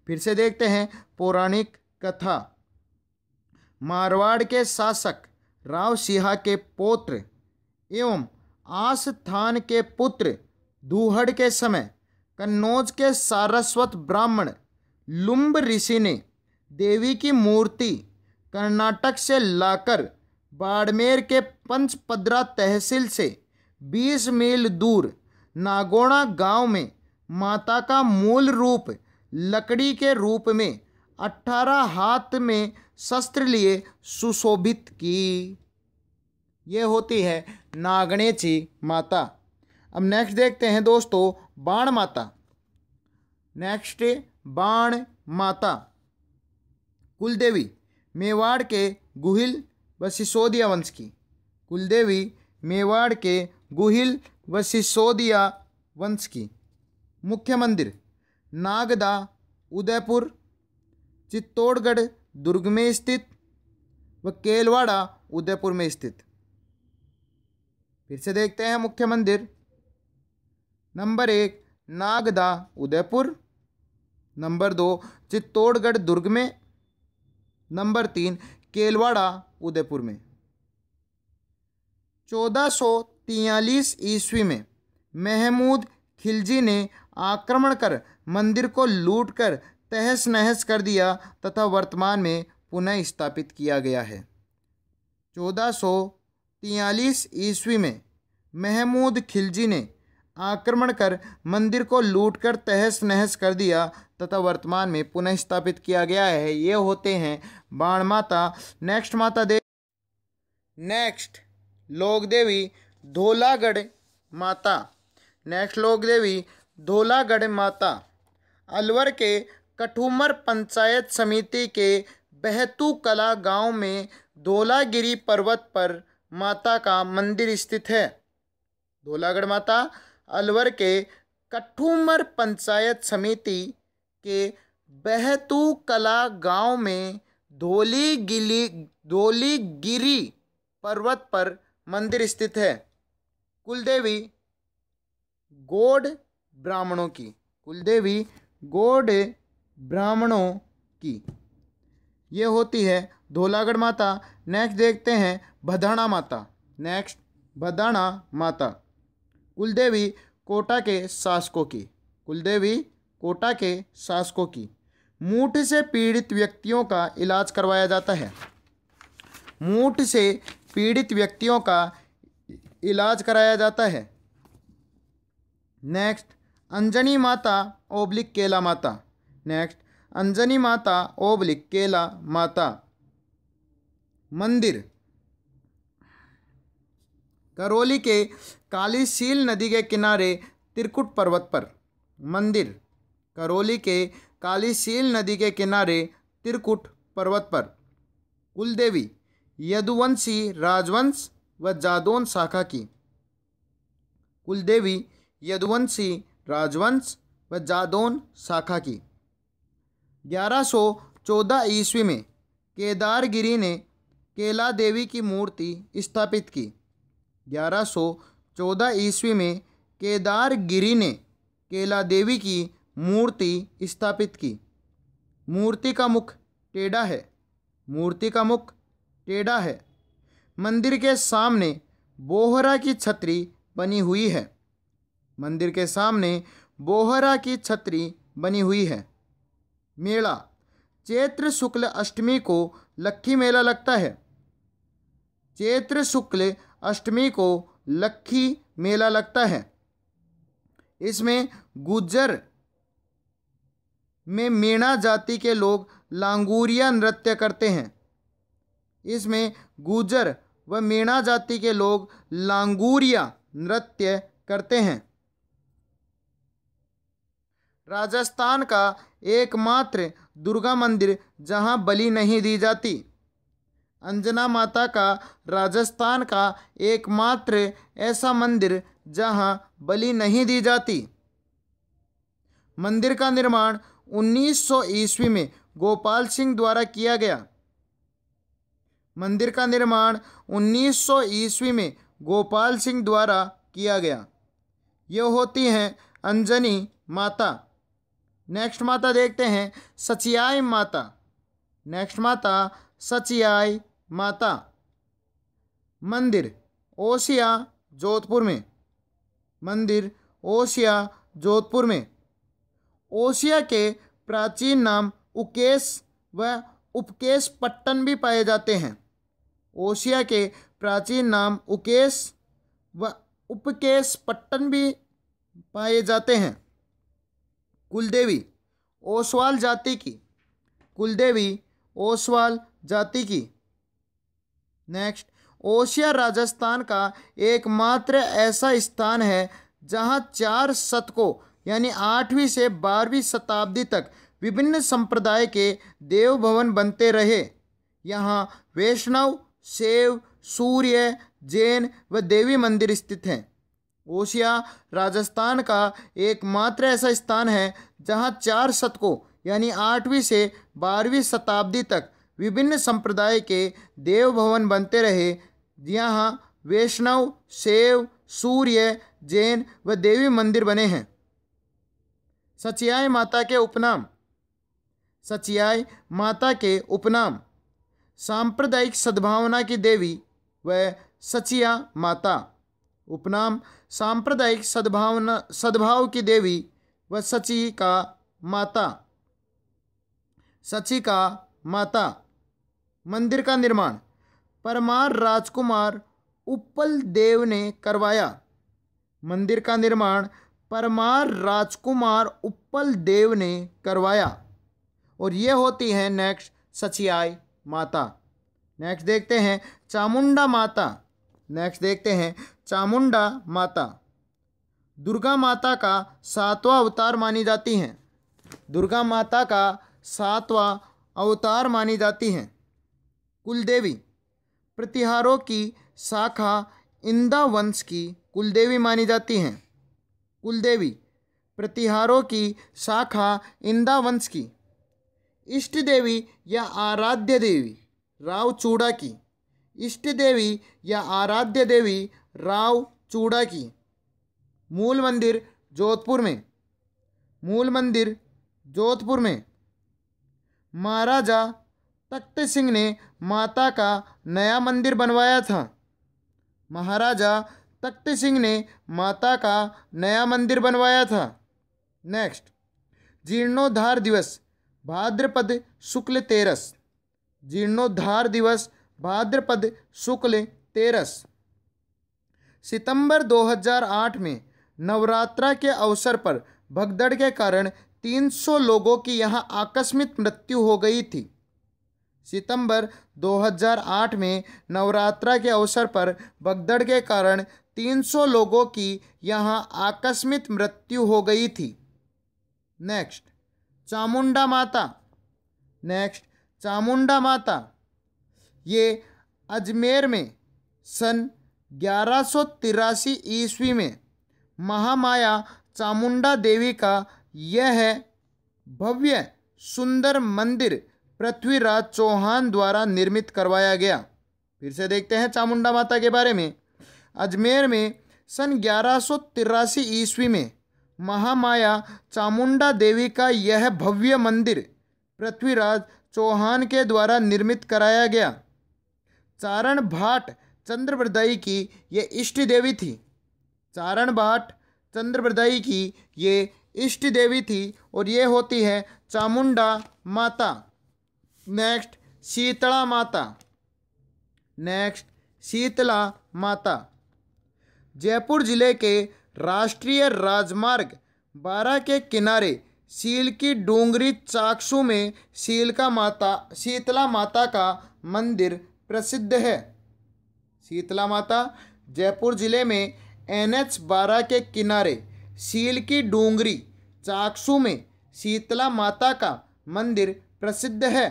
फिर से देखते हैं पौराणिक कथा मारवाड़ के शासक राव सिहा के पौत्र एवं आस थान के पुत्र दूहड़ के समय कन्नौज के सारस्वत ब्राह्मण लुम्ब ऋषि ने देवी की मूर्ति कर्नाटक से लाकर बाड़मेर के पंचपद्रा तहसील से 20 मील दूर नागोणा गांव में माता का मूल रूप लकड़ी के रूप में 18 हाथ में शस्त्र लिए सुशोभित की ये होती है नागणेची माता अब नेक्स्ट देखते हैं दोस्तों बाण माता नेक्स्ट बाण माता कुलदेवी मेवाड़ के गुहिल व सिसोदिया वंश की कुलदेवी मेवाड़ के गुहिल व सिसोदिया वंश की मुख्य मंदिर नागदा उदयपुर चित्तौड़गढ़ दुर्ग में स्थित व केलवाड़ा उदयपुर में स्थित फिर से देखते हैं मुख्य मंदिर नंबर एक नागदा उदयपुर नंबर दो चित्तौड़गढ़ दुर्ग में नंबर तीन केलवाड़ा उदयपुर में चौदह सौ तियालीस ईस्वी में महमूद खिलजी ने आक्रमण कर मंदिर को लूटकर तहस नहस कर दिया तथा वर्तमान में पुनः स्थापित किया गया है चौदह सौ तियालीस ईस्वी में महमूद खिलजी ने आक्रमण कर मंदिर को लूटकर तहस नहस कर दिया तथा वर्तमान में पुनः स्थापित किया गया है ये होते हैं बाण माता नेक्स्ट माता देवी नेक्स्ट लोक देवी धोलागढ़ माता नेक्स्ट लोक देवी धोलागढ़ माता अलवर के कठूमर पंचायत समिति के बहतू कला गांव में धोलागिरी पर्वत पर माता का मंदिर स्थित है धोलागढ़ माता अलवर के कठूमर पंचायत समिति के बहतू कला गांव में धोली गिली धोली गिरी पर्वत पर मंदिर स्थित है कुलदेवी गोड ब्राह्मणों की कुलदेवी गोड ब्राह्मणों की ये होती है धोलागढ़ माता नेक्स्ट देखते हैं भदाना माता नेक्स्ट भदाना माता कुलदेवी कोटा के शासकों की कुलदेवी कोटा के शासकों की मूठ से पीड़ित व्यक्तियों का इलाज करवाया जाता है मूठ से पीड़ित व्यक्तियों का इलाज कराया जाता है नेक्स्ट अंजनी माता ओब्लिक केला माता नेक्स्ट अंजनी माता ओब्लिक केला माता मंदिर करौली के कालीशील नदी के किनारे त्रिकुट पर्वत पर मंदिर करौली के कालीशील नदी के किनारे त्रिकुट पर्वत पर कुलदेवी यदुवंशी राजवंश व जादौन शाखा की कुलदेवी यदुवंशी राजवंश व जादौन शाखा की 1114 ईस्वी में केदारगिरी ने केला देवी की मूर्ति स्थापित की ग्यारह सौ चौदह ईस्वी में केदार गिरी ने केला देवी की मूर्ति स्थापित की मूर्ति का मुख टेढ़ा है मूर्ति का मुख टेढ़ा है मंदिर के सामने बोहरा की छतरी बनी हुई है मंदिर के सामने बोहरा की छतरी बनी हुई है मेला चैत्र शुक्ल अष्टमी को लक्खी मेला लगता है चैत्र शुक्ल अष्टमी को लक्खी मेला लगता है इसमें गुज्जर में मेणा जाति के लोग लांगूरिया नृत्य करते हैं इसमें गुजर व मेणा जाति के लोग लांगूरिया नृत्य करते हैं राजस्थान का एकमात्र दुर्गा मंदिर जहां बलि नहीं दी जाती अंजना माता का राजस्थान का एकमात्र ऐसा मंदिर जहां बलि नहीं दी जाती मंदिर का निर्माण 1900 ईस्वी में गोपाल सिंह द्वारा किया गया मंदिर का निर्माण 1900 ईस्वी में गोपाल सिंह द्वारा किया गया ये होती हैं अंजनी माता नेक्स्ट माता देखते हैं सचियाई माता नेक्स्ट माता सचियाई माता मंदिर ओसिया जोधपुर में मंदिर ओसिया जोधपुर में ओसिया के प्राचीन नाम उकेश व उपकेश पट्टन भी पाए जाते हैं ओसिया के प्राचीन नाम उकेश व उपकेश पट्टन भी पाए जाते हैं कुलदेवी ओसवाल जाति की कुलदेवी ओसवाल जाति की नेक्स्ट ओशिया राजस्थान का एकमात्र ऐसा स्थान है जहां चार शतकों यानी आठवीं से बारहवीं शताब्दी तक विभिन्न संप्रदाय के देव भवन बनते रहे यहाँ वैष्णव शिव सूर्य जैन व देवी मंदिर स्थित हैं ओशिया राजस्थान का एकमात्र ऐसा स्थान है जहाँ चार शतकों यानी आठवीं से बारहवीं शताब्दी तक विभिन्न संप्रदाय के देव भवन बनते रहे यहाँ वैष्णव शैव सूर्य जैन व देवी मंदिर बने हैं सचियाय माता के उपनाम सचियाय माता के उपनाम सांप्रदायिक सद्भावना की देवी व सचिया माता उपनाम सांप्रदायिक सद्भावना सद्भाव की देवी व सची का माता सची का माता मंदिर का निर्माण परमार राजकुमार उपल देव ने करवाया मंदिर का निर्माण परमार राजकुमार उपल देव ने करवाया और ये होती है नेक्स्ट सचियाई माता नेक्स्ट देखते हैं चामुंडा माता नेक्स्ट देखते हैं चामुंडा माता दुर्गा माता का सातवां अवतार मानी जाती हैं दुर्गा माता का सातवां अवतार मानी जाती हैं कुलदेवी प्रतिहारों की शाखा इंदा वंश की कुलदेवी मानी जाती हैं कुलदेवी प्रतिहारों की शाखा इंदा वंश की इष्ट देवी या आराध्य देवी राव चूड़ा की इष्ट देवी या आराध्य देवी राव चूड़ा की मूल मंदिर जोधपुर में मूल मंदिर जोधपुर में महाराजा तख्त सिंह ने माता का नया मंदिर बनवाया था महाराजा तख्त सिंह ने माता का नया मंदिर बनवाया था नेक्स्ट जीर्णोद्धार दिवस भाद्रपद शुक्ल तेरस जीर्णोद्धार दिवस भाद्रपद शुक्ल तेरस सितंबर 2008 में नवरात्रा के अवसर पर भगदड़ के कारण 300 लोगों की यहां आकस्मिक मृत्यु हो गई थी सितंबर 2008 में नवरात्रा के अवसर पर भगदड़ के कारण 300 लोगों की यहां आकस्मिक मृत्यु हो गई थी नेक्स्ट चामुंडा माता नेक्स्ट चामुंडा माता ये अजमेर में सन ग्यारह ईस्वी में महामाया चामुंडा देवी का यह भव्य सुंदर मंदिर पृथ्वीराज चौहान द्वारा निर्मित करवाया गया फिर से देखते हैं चामुंडा माता के बारे में अजमेर में सन ग्यारह ईस्वी में महामाया चामुंडा देवी का यह भव्य मंदिर पृथ्वीराज चौहान के द्वारा निर्मित कराया गया चारण भाट चंद्रप्रदयी की ये इष्ट देवी थी चारण भाट चंद्रप्रदायी की ये इष्ट देवी थी और ये होती है चामुंडा माता नेक्स्ट शीतला माता नेक्स्ट शीतला माता जयपुर जिले के राष्ट्रीय राजमार्ग बारह के किनारे सील की डोंगरी चाकसू में सील का माता शीतला माता का मंदिर प्रसिद्ध है शीतला माता जयपुर ज़िले में एन एच बारह के किनारे सील की डोंगरी चाकसू में शीतला माता का मंदिर प्रसिद्ध है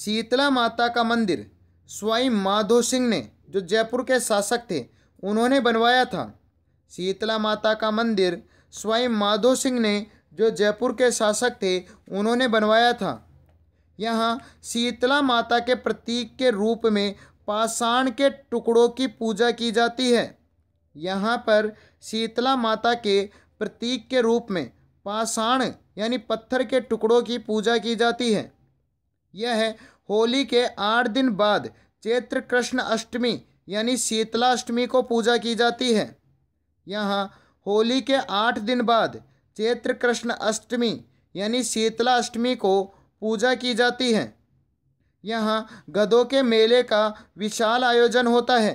शीतला माता का मंदिर स्वयं माधो सिंह ने जो जयपुर के शासक थे उन्होंने बनवाया था शीतला माता का मंदिर स्वयं माधो सिंह ने जो जयपुर के शासक थे उन्होंने बनवाया था यहाँ शीतला माता के प्रतीक के रूप में पाषाण के टुकड़ों की पूजा की जाती है यहाँ पर शीतला माता के प्रतीक के रूप में पाषाण यानी पत्थर के टुकड़ों की पूजा की जाती है यह होली के आठ दिन बाद चैत्र कृष्ण अष्टमी यानी शीतलाष्टमी को पूजा की जाती है यहाँ होली के आठ दिन बाद चैत्र कृष्ण अष्टमी यानी शीतलाष्टमी को पूजा की जाती है यहाँ गधों के मेले का विशाल आयोजन होता है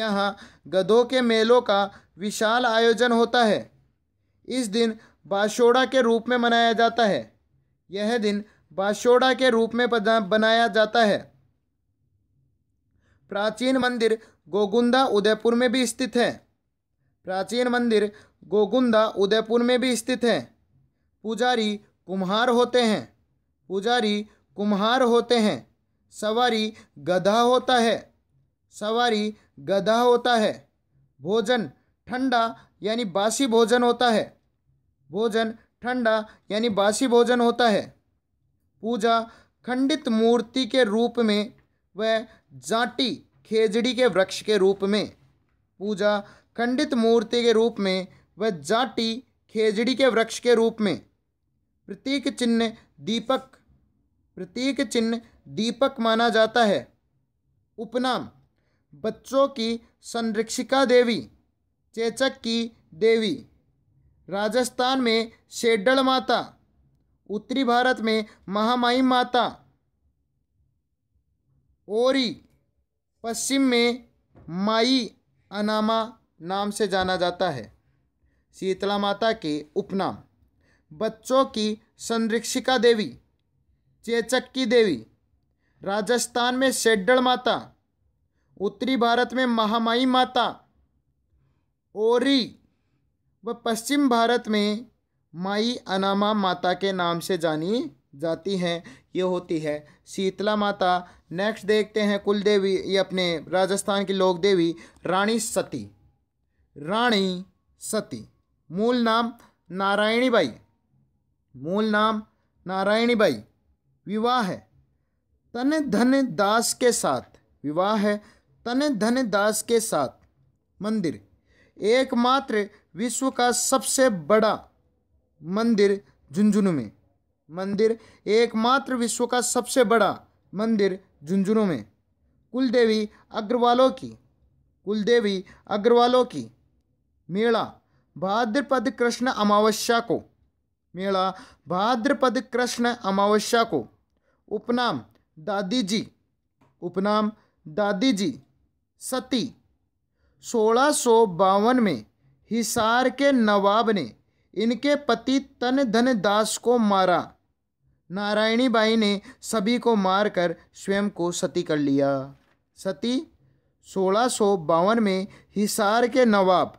यहाँ गधों के मेलों का विशाल आयोजन होता है इस दिन बाशोड़ा के रूप में मनाया जाता है यह दिन बाशोड़ा के रूप में बनाया जाता है प्राचीन मंदिर गोगुंदा उदयपुर में भी स्थित है प्राचीन मंदिर गोगुंदा उदयपुर में भी स्थित है पुजारी कुम्हार होते हैं पुजारी कुम्हार होते हैं सवारी गधा होता है सवारी गधा होता है भोजन ठंडा यानी बासी भोजन होता है भोजन ठंडा यानी बासी भोजन होता है पूजा खंडित मूर्ति के रूप में व जाटी खेजड़ी के वृक्ष के रूप में पूजा खंडित मूर्ति के रूप में व जाटी खेजड़ी के वृक्ष के रूप में प्रतीक चिन्ह दीपक प्रतीक चिन्ह दीपक माना जाता है उपनाम बच्चों की संरक्षिका देवी चेचक की देवी राजस्थान में शेडल माता उत्तरी भारत में महामाई माता ओरी पश्चिम में माई अनामा नाम से जाना जाता है शीतला माता के उपनाम बच्चों की संरक्षिका देवी चेचक की देवी राजस्थान में शेड्डल माता उत्तरी भारत में महामाई माता ओरी व पश्चिम भारत में माई अनामा माता के नाम से जानी जाती हैं ये होती है शीतला माता नेक्स्ट देखते हैं कुल देवी ये अपने राजस्थान की लोक देवी रानी सती रानी सती मूल नाम नारायणी बाई मूल नाम नारायणी बाई विवाह है तन धन दास के साथ विवाह है तन धन दास के साथ मंदिर एकमात्र विश्व का सबसे बड़ा मंदिर झुंझुनू में मंदिर एकमात्र विश्व का सबसे बड़ा मंदिर झुंझुनू में कुलदेवी अग्रवालों की कुलदेवी अग्रवालों की मेला भाद्रपद कृष्ण अमावस्या को मेला भाद्रपद कृष्ण अमावस्या को उपनाम दादी जी उपनाम दादी जी सती सोलह सौ बावन में हिसार के नवाब ने इनके पति तन धन दास को मारा नारायणी बाई ने सभी को मारकर स्वयं को सती कर लिया सती सोलह में हिसार के नवाब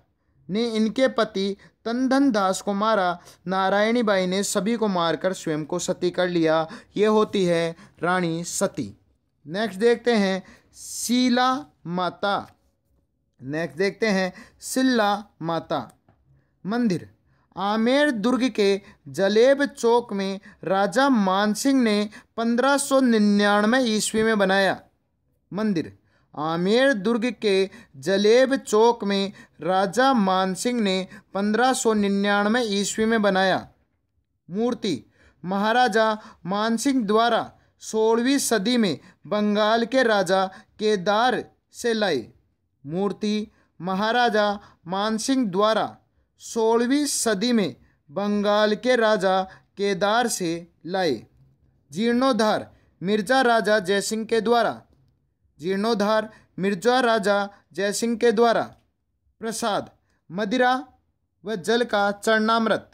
ने इनके पति तनधन दास को मारा नारायणी बाई ने सभी को मारकर स्वयं को सती कर लिया ये होती है रानी सती नेक्स्ट देखते हैं शीला माता नेक्स्ट देखते हैं सिल्ला माता मंदिर आमेर दुर्ग के जलेब चौक में राजा मानसिंह ने 1599 ईस्वी में बनाया मंदिर आमेर दुर्ग के जलेब चौक में राजा मानसिंह ने 1599 ईस्वी में बनाया मूर्ति महाराजा मानसिंह द्वारा सोलहवीं सदी में बंगाल के राजा केदार से लाई मूर्ति महाराजा मानसिंह द्वारा सोलहवीं सदी में बंगाल के राजा केदार से लाए जीर्णोद्धार मिर्जा राजा जयसिंह के द्वारा जीर्णोद्धार मिर्जा राजा जयसिंह के द्वारा प्रसाद मदिरा व जल का चरणामृत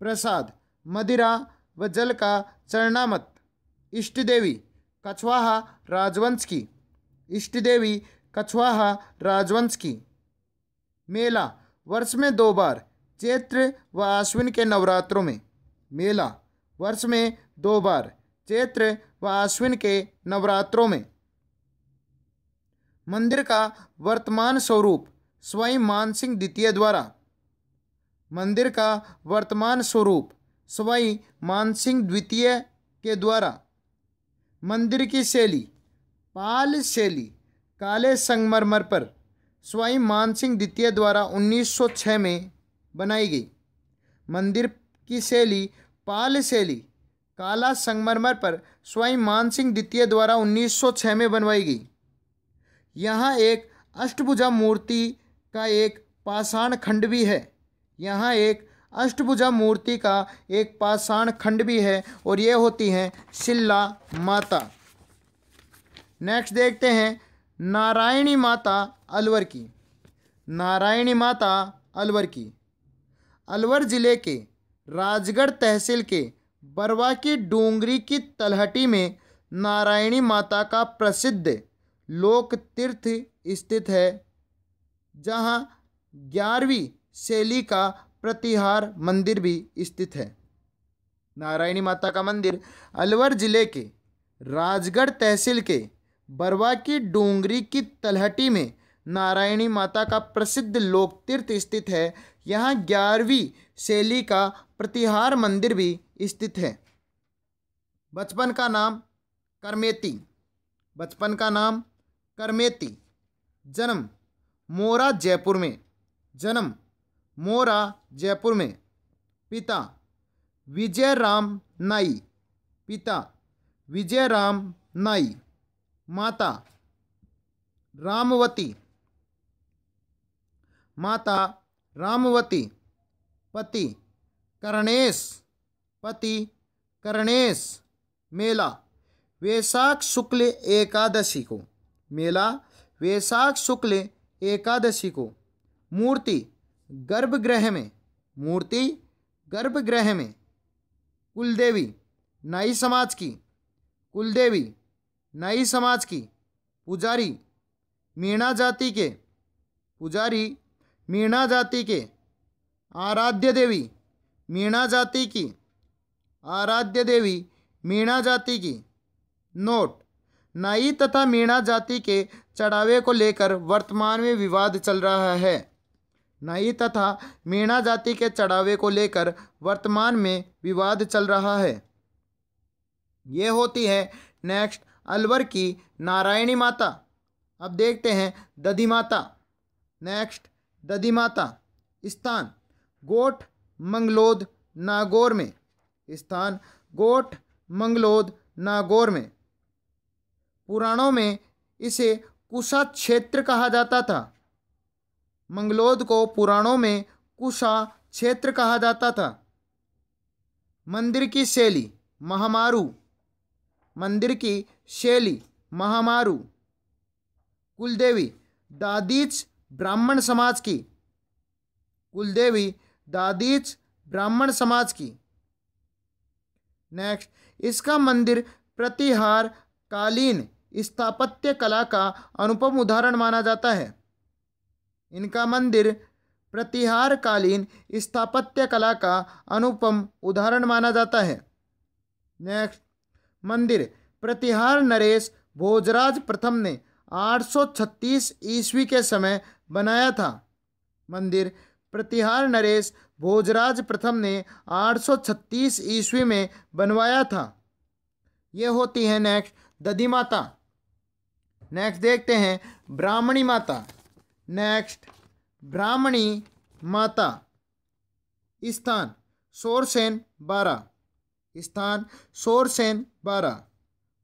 प्रसाद मदिरा व जल का चरणामृत इष्ट देवी कछवाहा राजवंश की इष्ट देवी कछवाहा राजवंश की मेला वर्ष में दो बार चैत्र व आश्विन के नवरात्रों में मेला वर्ष में दो बार चैत्र व आश्विन के नवरात्रों में मंदिर का वर्तमान स्वरूप स्वयं मानसिंह द्वितीय द्वारा मंदिर का वर्तमान स्वरूप स्वयं मानसिंह द्वितीय के द्वारा मंदिर की शैली पाल शैली काले संगमरमर पर स्वाई मानसिंह द्वितीय द्वारा 1906 में बनाई गई मंदिर की शैली पाल शैली काला संगमरमर पर स्वाई मानसिंह द्वितीय द्वारा 1906 में बनवाई गई यहाँ एक अष्टभुजा मूर्ति का एक पाषाण खंड भी है यहाँ एक अष्टभुजा मूर्ति का एक पाषाण खंड भी है और ये होती हैं शिल्ला माता नेक्स्ट देखते हैं नारायणी माता अलवर की नारायणी माता अलवर की अलवर ज़िले के राजगढ़ तहसील के बरवा की डोंगरी की तलहटी में नारायणी माता का प्रसिद्ध लोक तीर्थ स्थित है जहाँ ग्यारहवीं शैली का प्रतिहार मंदिर भी स्थित है नारायणी माता का मंदिर अलवर ज़िले के राजगढ़ तहसील के बरवा की डोंगरी की तलहटी में नारायणी माता का प्रसिद्ध लोक तीर्थ स्थित है यहाँ ग्यारहवीं शैली का प्रतिहार मंदिर भी स्थित है बचपन का नाम करमेती बचपन का नाम करमेती जन्म मोरा जयपुर में जन्म मोरा जयपुर में पिता विजय राम नाई पिता विजय राम नाई माता रामवती माता रामवती पति करणेश पति करणेश मेला वैशाख शुक्ल एकादशी को मेला वैशाख शुक्ल एकादशी को मूर्ति गर्भगृह में मूर्ति गर्भगृह में कुलदेवी नाई समाज की कुलदेवी नई समाज की पुजारी मीणा जाति के पुजारी मीणा जाति के आराध्य देवी मीणा जाति की आराध्य देवी मीणा जाति की नोट नई तथा मीणा जाति के चढ़ावे को लेकर वर्तमान में विवाद चल रहा है नई तथा मीणा जाति के चढ़ावे को लेकर वर्तमान में विवाद चल रहा है ये होती है नेक्स्ट अलवर की नारायणी माता अब देखते हैं दधी माता नेक्स्ट दधी माता स्थान गोठ मंगलोद नागौर में स्थान गोठ मंगलोद नागौर में पुराणों में इसे कुशा क्षेत्र कहा जाता था मंगलोद को पुराणों में कुशा क्षेत्र कहा जाता था मंदिर की शैली महामारू मंदिर की शैली महामारू कुलदेवी दादीच ब्राह्मण समाज की कुलदेवी दादीच ब्राह्मण समाज की नेक्स्ट इसका मंदिर प्रतिहार कालीन स्थापत्य कला का अनुपम उदाहरण माना जाता है इनका मंदिर प्रतिहार कालीन स्थापत्य कला का अनुपम उदाहरण माना जाता है नेक्स्ट मंदिर प्रतिहार नरेश भोजराज प्रथम ने 836 ईस्वी के समय बनाया था मंदिर प्रतिहार नरेश भोजराज प्रथम ने 836 ईस्वी में बनवाया था ये होती है नेक्स्ट ददी माता नेक्स्ट देखते हैं ब्राह्मणी माता नेक्स्ट ब्राह्मणी माता स्थान सोरसेन बारह स्थान सोरसेन बारह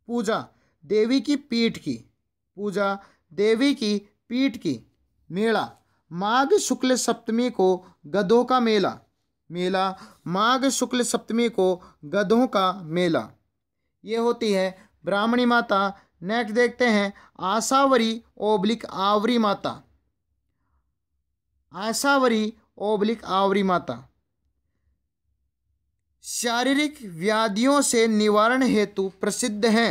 पूजा देवी की पीठ की पूजा देवी की पीठ की मेला माघ शुक्ल सप्तमी को गधों का मेला मेला माघ शुक्ल सप्तमी को गधों का मेला ये होती है ब्राह्मणी माता नेक्स्ट देखते हैं आशावरी ओब्लिक आवरी माता आशावरी ओब्लिक आवरी माता शारीरिक व्याधियों से निवारण हेतु प्रसिद्ध हैं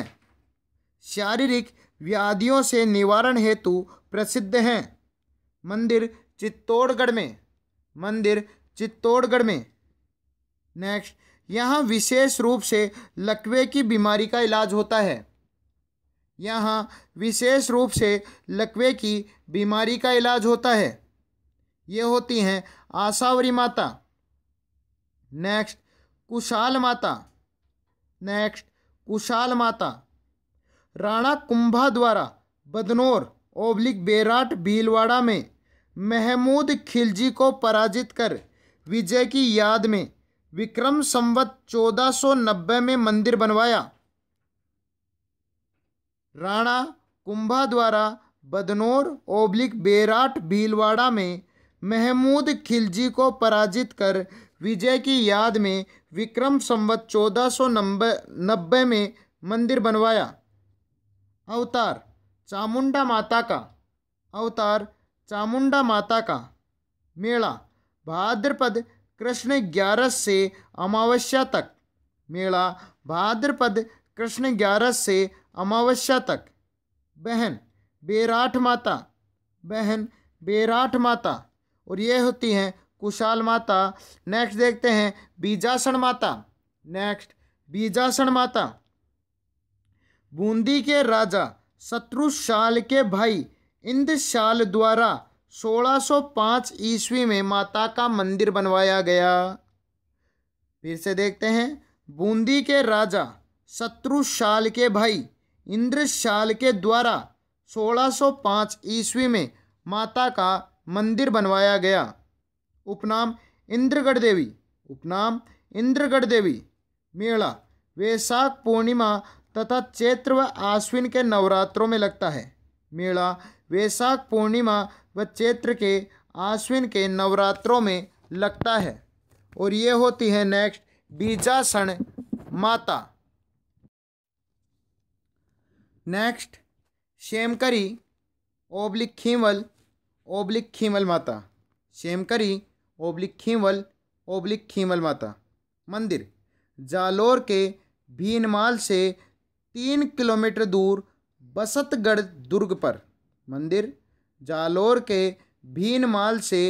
शारीरिक व्याधियों से निवारण हेतु प्रसिद्ध हैं मंदिर चित्तौड़गढ़ में मंदिर चित्तौड़गढ़ में नेक्स्ट यहाँ विशेष रूप से लकवे की बीमारी का इलाज होता है यहाँ विशेष रूप से लकवे की बीमारी का इलाज होता है ये होती हैं आशावरी माता नेक्स्ट कुशाल माता नेक्स्ट कुशाल माता राणा कुंभा द्वारा बदनौर ओब्लिक बेराट भीलवाड़ा में महमूद खिलजी को पराजित कर विजय की याद में विक्रम संवत 1490 में मंदिर बनवाया राणा कुंभा द्वारा बदनौर ओब्लिक बेराट भीलवाड़ा में महमूद खिलजी को पराजित कर विजय की याद में विक्रम संवत चौदह सौ नब्बे में मंदिर बनवाया अवतार चामुंडा माता का अवतार चामुंडा माता का मेला भाद्रपद कृष्ण ग्यारह से अमावस्या तक मेला भाद्रपद कृष्ण ग्यारह से अमावस्या तक बहन बेराठ माता बहन बेराठ माता और ये होती हैं कुशाल माता नेक्स्ट देखते हैं बीजासन माता नेक्स्ट बीजासन माता बूंदी के राजा शत्रुशाल के भाई इंद्रशाल द्वारा 1605 ईस्वी में माता का मंदिर बनवाया गया फिर से देखते हैं बूंदी के राजा शत्रुशाल के भाई इंद्रशाल के द्वारा 1605 ईस्वी में माता का मंदिर बनवाया गया उपनाम इंद्रगढ़ देवी उपनाम इंद्रगढ़ देवी मेला वैशाख पूर्णिमा तथा चैत्र व आश्विन के नवरात्रों में लगता है मेला वैशाख पूर्णिमा व चैत्र के आश्विन के नवरात्रों में लगता है और ये होती है नेक्स्ट बीजासन माता next Shemkari oblique Khimal oblique Khimal माता शेमकरी ओब्लिक खीमल ओब्लिक खीमल माता मंदिर जालोर के भीनमाल से तीन किलोमीटर दूर बसतगढ़ दुर्ग पर मंदिर जालोर के भीनमाल से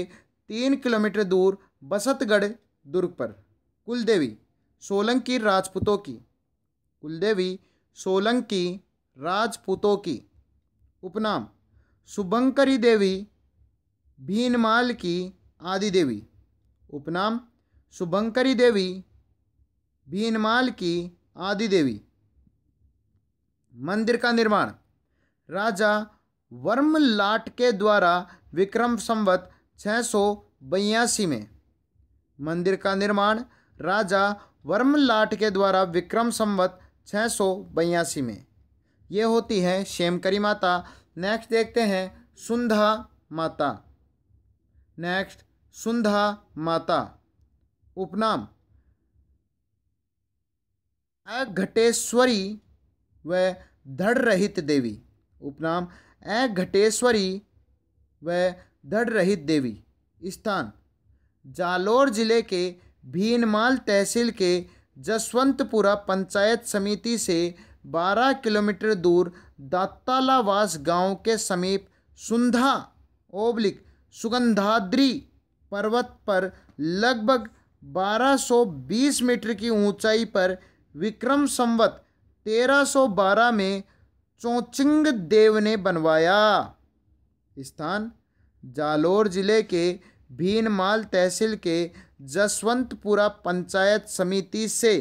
तीन किलोमीटर दूर बसतगढ़ दुर्ग पर कुलदेवी सोलंकी की राजपूतों की कुलदेवी सोलंग की राजपूतों की उपनाम शुभंकरी देवी भीनमाल की आदि देवी उपनाम शुभंकरी देवी भीनमाल की आदि देवी मंदिर का निर्माण राजा वर्मलाट के द्वारा विक्रम संवत छः में मंदिर का निर्माण राजा वर्मलाट के द्वारा विक्रम संवत छः में ये होती है शेमकरी माता नेक्स्ट देखते हैं सुंधा माता नेक्स्ट सुंधा माता उपनाम अघटेश्वरी व धड़ रहित देवी उपनाम अघटेश्वरी व धड़ रहित देवी स्थान जालोर जिले के भीनमाल तहसील के जसवंतपुरा पंचायत समिति से 12 किलोमीटर दूर दातालावास गांव के समीप सुंधा ओब्लिक सुगंधाद्री पर्वत पर लगभग 1220 मीटर की ऊंचाई पर विक्रम संवत 1312 में चौचिंग देव ने बनवाया स्थान जालोर जिले के भीनमाल तहसील के जसवंतपुरा पंचायत समिति से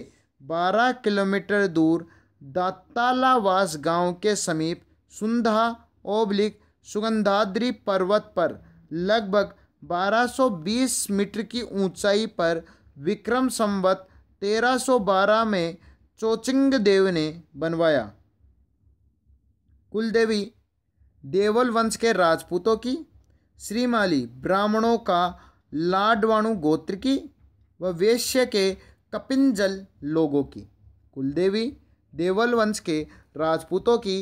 12 किलोमीटर दूर दातालावास गांव के समीप सुंधा ओब्लिक सुगंधाद्री पर्वत पर लगभग 1220 मीटर की ऊंचाई पर विक्रम संवत 1312 में चोचिंग देव ने बनवाया कुलदेवी देवल वंश के राजपूतों की श्रीमाली ब्राह्मणों का लाडवाणु गोत्र की व वेश्य के कपिंजल लोगों की कुलदेवी देवल वंश के राजपूतों की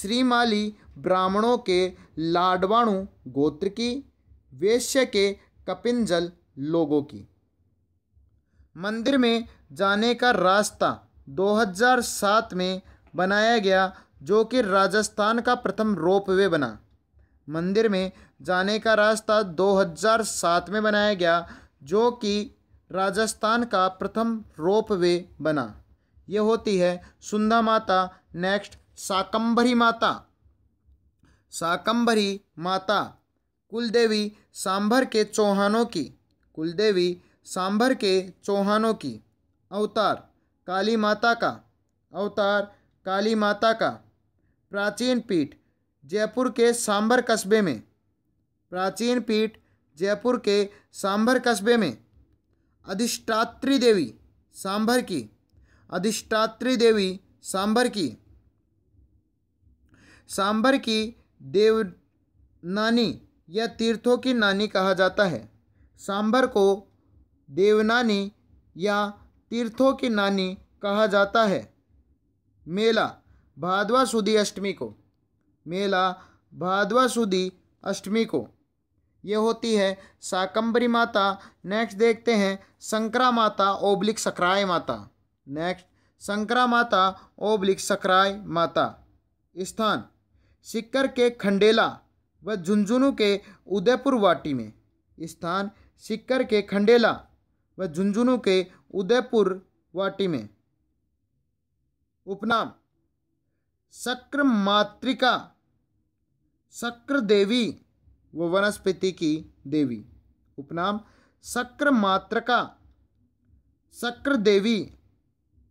श्रीमाली ब्राह्मणों के लाडवाणु गोत्र की वेश्य के कपिंजल लोगों की मंदिर में जाने का रास्ता 2007 में बनाया गया जो कि राजस्थान का प्रथम रोपवे बना मंदिर में जाने का रास्ता 2007 में बनाया गया जो कि राजस्थान का प्रथम रोपवे बना ये होती है सुंदा माता नेक्स्ट साकंभरी माता साकंभरी माता कुलदेवी सांभर के चौहानों की कुलदेवी सांभर के चौहानों की अवतार काली माता का अवतार काली माता का प्राचीन पीठ जयपुर के सांभर कस्बे में प्राचीन पीठ जयपुर के सांभर कस्बे में अधिष्ठात्री देवी सांभर की अधिष्ठात्री देवी सांभर की सांभर की देव नानी या तीर्थों की नानी कहा जाता है सांभर को देवनानी या तीर्थों की नानी कहा जाता है मेला भादवा सुदी अष्टमी को मेला भादवा सुदी अष्टमी को यह होती है साकंबरी माता नेक्स्ट देखते हैं संकरा माता ओब्लिक सकराय माता नेक्स्ट संकरा माता ओब्लिक सकराय माता स्थान सिक्कर के खंडेला व झुंझुनू के उदयपुर वाटी में स्थान सिक्कर के खंडेला व झुंझुनू के उदयपुर वाटी में उपनाम शक्र मातृका शक्र देवी व वनस्पति की देवी उपनाम शक्र मातृका शक्र देवी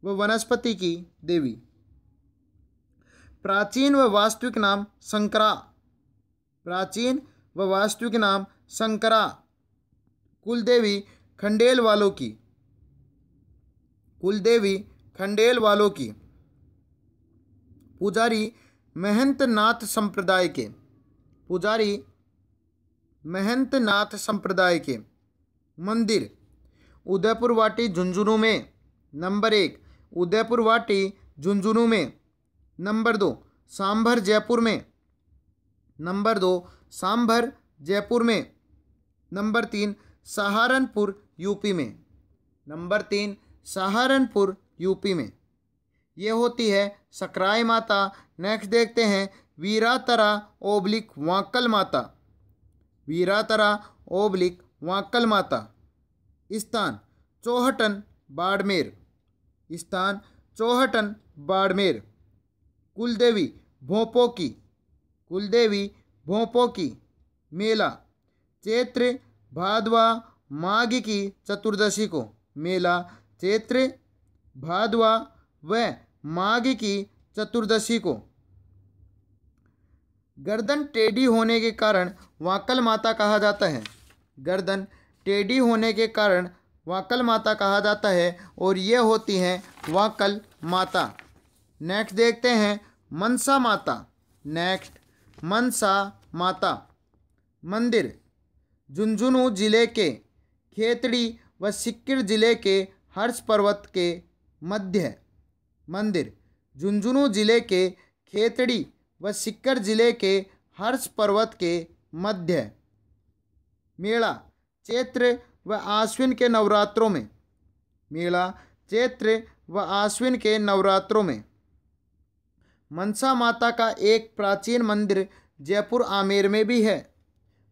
व वनस्पति की देवी प्राचीन व वास्तविक नाम शंकरा प्राचीन व वास्तु के नाम शंकरा कुलदेवी खंडेल वालों की कुलदेवी खंडेल वालों की पुजारी महंत नाथ संप्रदाय के पुजारी महंत नाथ संप्रदाय के मंदिर उदयपुर वाटी झुंझुनू में नंबर एक उदयपुर वाटी झुंझुनू में नंबर दो सांभर जयपुर में नंबर दो सांभर जयपुर में नंबर तीन सहारनपुर यूपी में नंबर तीन सहारनपुर यूपी में ये होती है सकराई माता नेक्स्ट देखते हैं वीरातरा ओब्लिक वाकल माता वीरातरा ओब्लिक वाकल माता स्थान चौहटन बाड़मेर स्थान चौहटन बाड़मेर कुलदेवी भोपो की कुलदेवी भोंपो की मेला चैत्र भादवा माघ की चतुर्दशी को मेला चैत्र भादवा व माघ की चतुर्दशी को गर्दन टेढ़ी होने के कारण वाकल माता कहा जाता है गर्दन टेढ़ी होने के कारण वाकल माता कहा जाता है और ये होती हैं वाकल माता नेक्स्ट देखते हैं मनसा माता नेक्स्ट मनसा माता मंदिर झुंझुनू जिले के खेतड़ी व सिक्किर जिले के हर्ष पर्वत के मध्य मंदिर झुंझुनू जिले के खेतड़ी व सिक्कर जिले के हर्ष पर्वत के मध्य मेला चैत्र व आश्विन के नवरात्रों में मेला चैत्र व आश्विन के नवरात्रों में मनसा माता का एक प्राचीन मंदिर जयपुर आमेर में भी है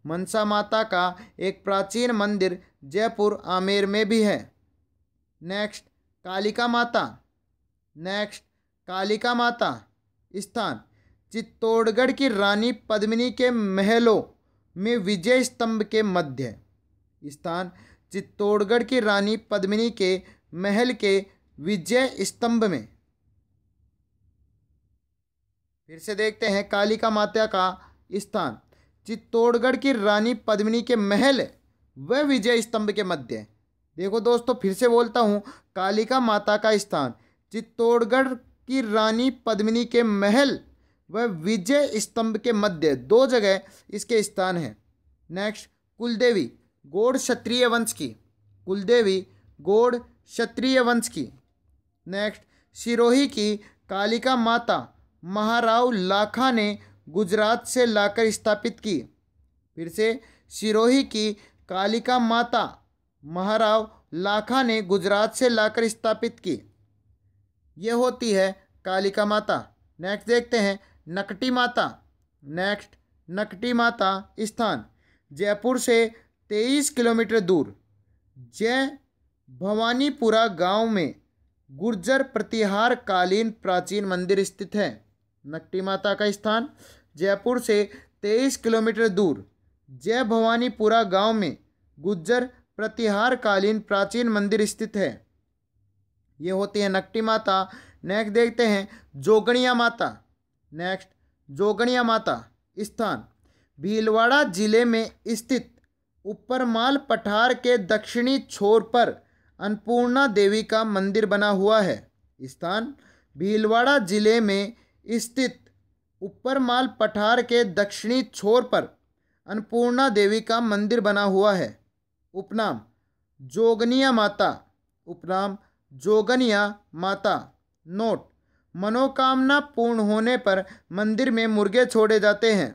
मनसा माता का एक प्राचीन मंदिर जयपुर आमेर में भी है नेक्स्ट कालिका माता नेक्स्ट कालिका माता स्थान चित्तौड़गढ़ की रानी पद्मिनी के महलों में विजय स्तंभ के मध्य स्थान चित्तौड़गढ़ की रानी पद्मिनी के महल के विजय स्तंभ में फिर से देखते हैं कालिका माता का स्थान चित्तौड़गढ़ की रानी पद्मिनी के महल व विजय स्तंभ के मध्य देखो दोस्तों फिर से बोलता हूँ कालिका माता का स्थान चित्तौड़गढ़ की रानी पद्मिनी के महल व विजय स्तंभ के मध्य दो जगह इसके स्थान हैं नेक्स्ट कुलदेवी गौड़ क्षत्रिय वंश की कुलदेवी गौड़ क्षत्रिय वंश की नेक्स्ट सिरोही की कालिका माता महाराव लाखा ने गुजरात से लाकर स्थापित की फिर से सिरोही की कालिका माता महाराव लाखा ने गुजरात से लाकर स्थापित की यह होती है कालिका माता नेक्स्ट देखते हैं नकटी माता नेक्स्ट नकटी माता स्थान जयपुर से तेईस किलोमीटर दूर जय भवानीपुरा गांव में गुर्जर प्रतिहार कालीन प्राचीन मंदिर स्थित है नकटी माता का स्थान जयपुर से तेईस किलोमीटर दूर जय भवानीपुरा गांव में गुज्जर प्रतिहारकालीन प्राचीन मंदिर स्थित है ये होती है नकटी माता नेक्स्ट देखते हैं जोगणिया माता नेक्स्ट जोगणिया माता स्थान भीलवाड़ा जिले में स्थित ऊपरमाल पठार के दक्षिणी छोर पर अन्नपूर्णा देवी का मंदिर बना हुआ है स्थान भीलवाड़ा जिले में स्थित ऊपरमाल पठार के दक्षिणी छोर पर अन्नपूर्णा देवी का मंदिर बना हुआ है उपनाम जोगनिया माता उपनाम जोगनिया माता नोट मनोकामना पूर्ण होने पर मंदिर में मुर्गे छोड़े जाते हैं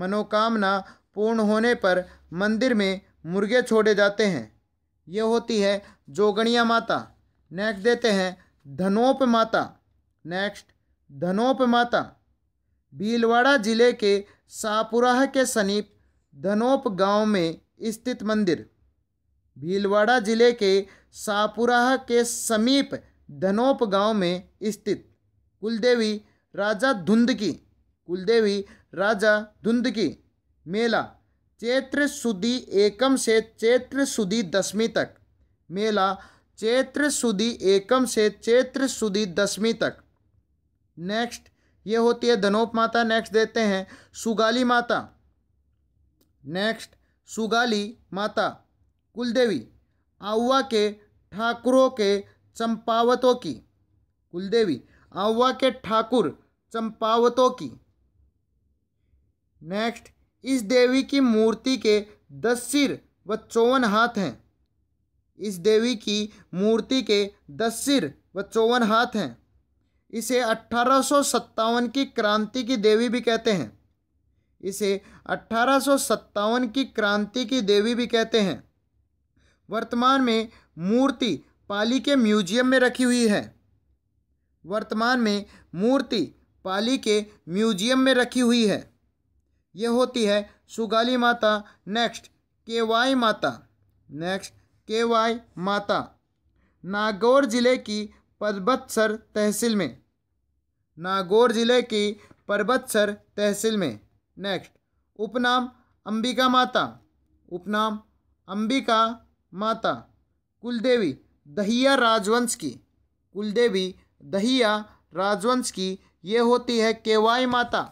मनोकामना पूर्ण होने पर मंदिर में मुर्गे छोड़े जाते हैं यह होती है जोगणिया माता नेक्स्ट देते हैं धनोप माता नेक्स्ट धनोपमाता भीलवाड़ा जिले के शाहपुराह के समीप धनोप गांव में स्थित मंदिर भीलवाड़ा जिले के शाहपुराह के समीप धनोप गांव में स्थित कुलदेवी राजा धुंद की कुलदेवी राजा धुंद की मेला चैत्र सुदी एकम से चैत्र सुदी दसवीं तक मेला चैत्र सुदी एकम से चैत्र सुदी दसवीं तक नेक्स्ट ये होती है धनोप माता नेक्स्ट देते हैं सुगाली माता नेक्स्ट सुगाली माता कुलदेवी आउवा के ठाकुरों के चंपावतों की कुलदेवी आउवा के ठाकुर चंपावतों की नेक्स्ट इस देवी की मूर्ति के दस सिर व चौवन हाथ हैं इस देवी की मूर्ति के दस सिर व चौवन हाथ हैं इसे अट्ठारह की क्रांति की देवी भी कहते हैं इसे अट्ठारह की क्रांति की देवी भी कहते हैं वर्तमान में मूर्ति पाली के म्यूजियम में रखी हुई है वर्तमान में मूर्ति पाली के म्यूजियम में रखी हुई है यह होती है सुगाली माता नेक्स्ट केवाई माता नेक्स्ट केवाई माता नागौर जिले की पदबत्सर तहसील में नागौर ज़िले की पर्वतसर तहसील में नेक्स्ट उपनाम अंबिका माता उपनाम अंबिका माता कुलदेवी दहिया राजवंश की कुलदेवी दहिया राजवंश की ये होती है केवाई माता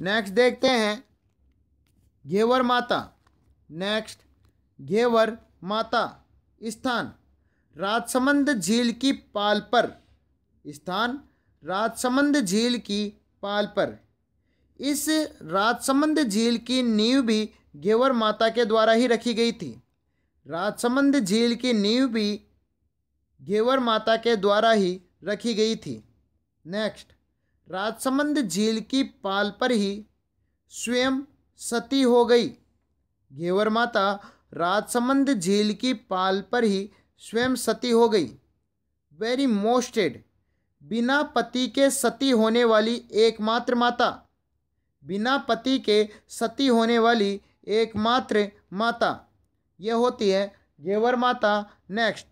नेक्स्ट देखते हैं घेवर माता नेक्स्ट घेवर माता स्थान राजसमंद झील की पाल पर स्थान राजसमंद झील की पाल पर इस राजसमंद झील की नींव भी घेवर माता के द्वारा ही रखी गई थी राजसमंद झील की नींव भी घेवर माता के द्वारा ही रखी गई थी नेक्स्ट राजसमंद झील की पाल पर ही स्वयं सती हो गई घेवर माता राजसमंद झील की पाल पर ही स्वयं सती हो गई वेरी मोस्टेड बिना पति के सती होने वाली एकमात्र माता बिना पति के सती होने वाली एकमात्र माता यह होती है घेवर माता नेक्स्ट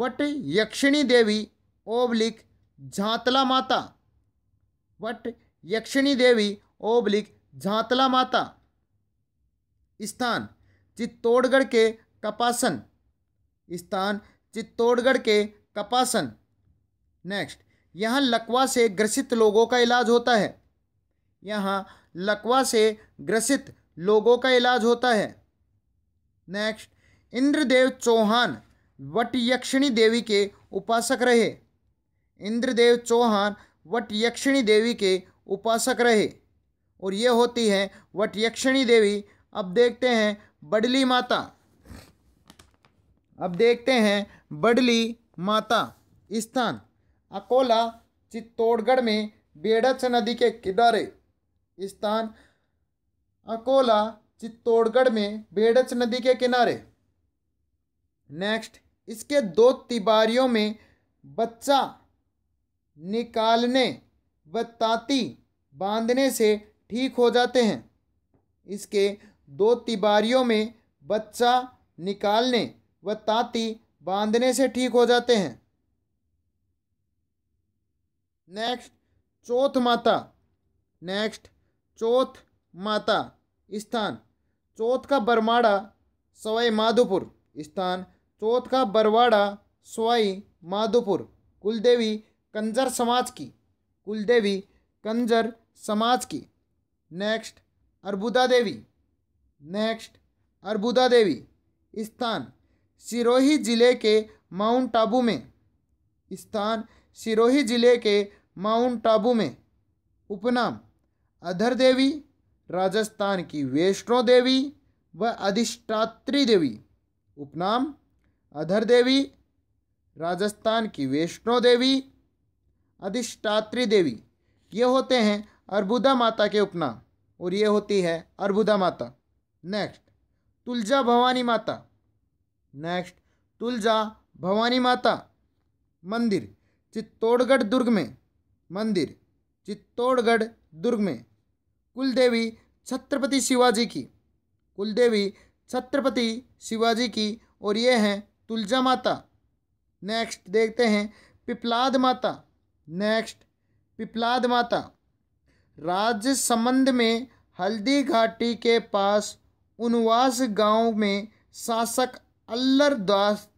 वट यक्षिणी देवी ओब्लिक झांतला माता वट यक्षिणी देवी ओब्लिक झांतला माता स्थान चित्तौड़गढ़ के कपासन स्थान चित्तौड़गढ़ के कपासन नेक्स्ट यहाँ लकवा से ग्रसित लोगों का इलाज होता है यहाँ लकवा से ग्रसित लोगों का इलाज होता है नेक्स्ट इंद्रदेव चौहान वट यक्षिणी देवी के उपासक रहे इंद्रदेव चौहान वट यक्षिणी देवी के उपासक रहे और ये होती है वट यक्षिणी देवी अब देखते हैं बडली माता अब देखते हैं बडली माता स्थान अकोला चित्तौड़गढ़ में बेड़च नदी के किनारे स्थान अकोला चित्तौड़गढ़ में बेड़च नदी के किनारे नेक्स्ट इसके दो तिबारियों में बच्चा निकालने व ताती बांधने से ठीक हो जाते हैं इसके दो तिबारियों में बच्चा निकालने व ताती बांधने से ठीक हो जाते हैं नेक्स्ट चौथ माता नेक्स्ट चौथ माता स्थान चौथ का बरमाड़ा सवाई माधोपुर स्थान चौथ का बरवाड़ा सवाई माधोपुर कुलदेवी कंजर समाज की कुलदेवी कंजर समाज की नेक्स्ट अर्बुदा देवी नेक्स्ट अर्बुदा देवी स्थान सिरोही जिले के माउंट आबू में स्थान सिरोही जिले के माउंट आबू में उपनाम अधर देवी राजस्थान की वैष्णो देवी व अधिष्ठात्री देवी उपनाम अधर देवी राजस्थान की वैष्णो देवी अधिष्ठात्री देवी ये होते हैं अर्बुदा माता के उपनाम और ये होती है अर्बुदा माता नेक्स्ट तुलजा भवानी माता नेक्स्ट तुलजा भवानी माता मंदिर चित्तौड़गढ़ दुर्ग में मंदिर चित्तौड़गढ़ दुर्ग में कुलदेवी छत्रपति शिवाजी की कुलदेवी छत्रपति शिवाजी की और ये हैं तुलजा माता नेक्स्ट देखते हैं पिपलाद माता नेक्स्ट पिपलाद माता राज्य संबंध में हल्दी घाटी के पास उनवास गांव में शासक अल्लर दास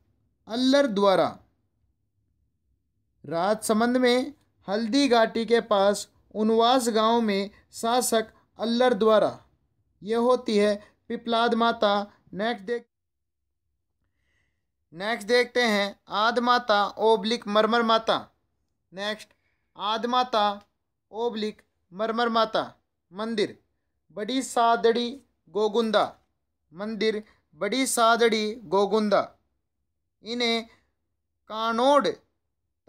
अल्लर द्वारा राजसमंद में हल्दी घाटी के पास उनवास गांव में शासक अल्लर द्वारा यह होती है पिपलाद माता नेक्स्ट देख नेक्स्ट देखते हैं आद माता ओब्लिक मरमर माता नेक्स्ट आद माता ओब्लिक मरमर माता मंदिर बड़ी सादड़ी गोगुंदा मंदिर बड़ी सादड़ी गोगुंदा इन्हें कानोड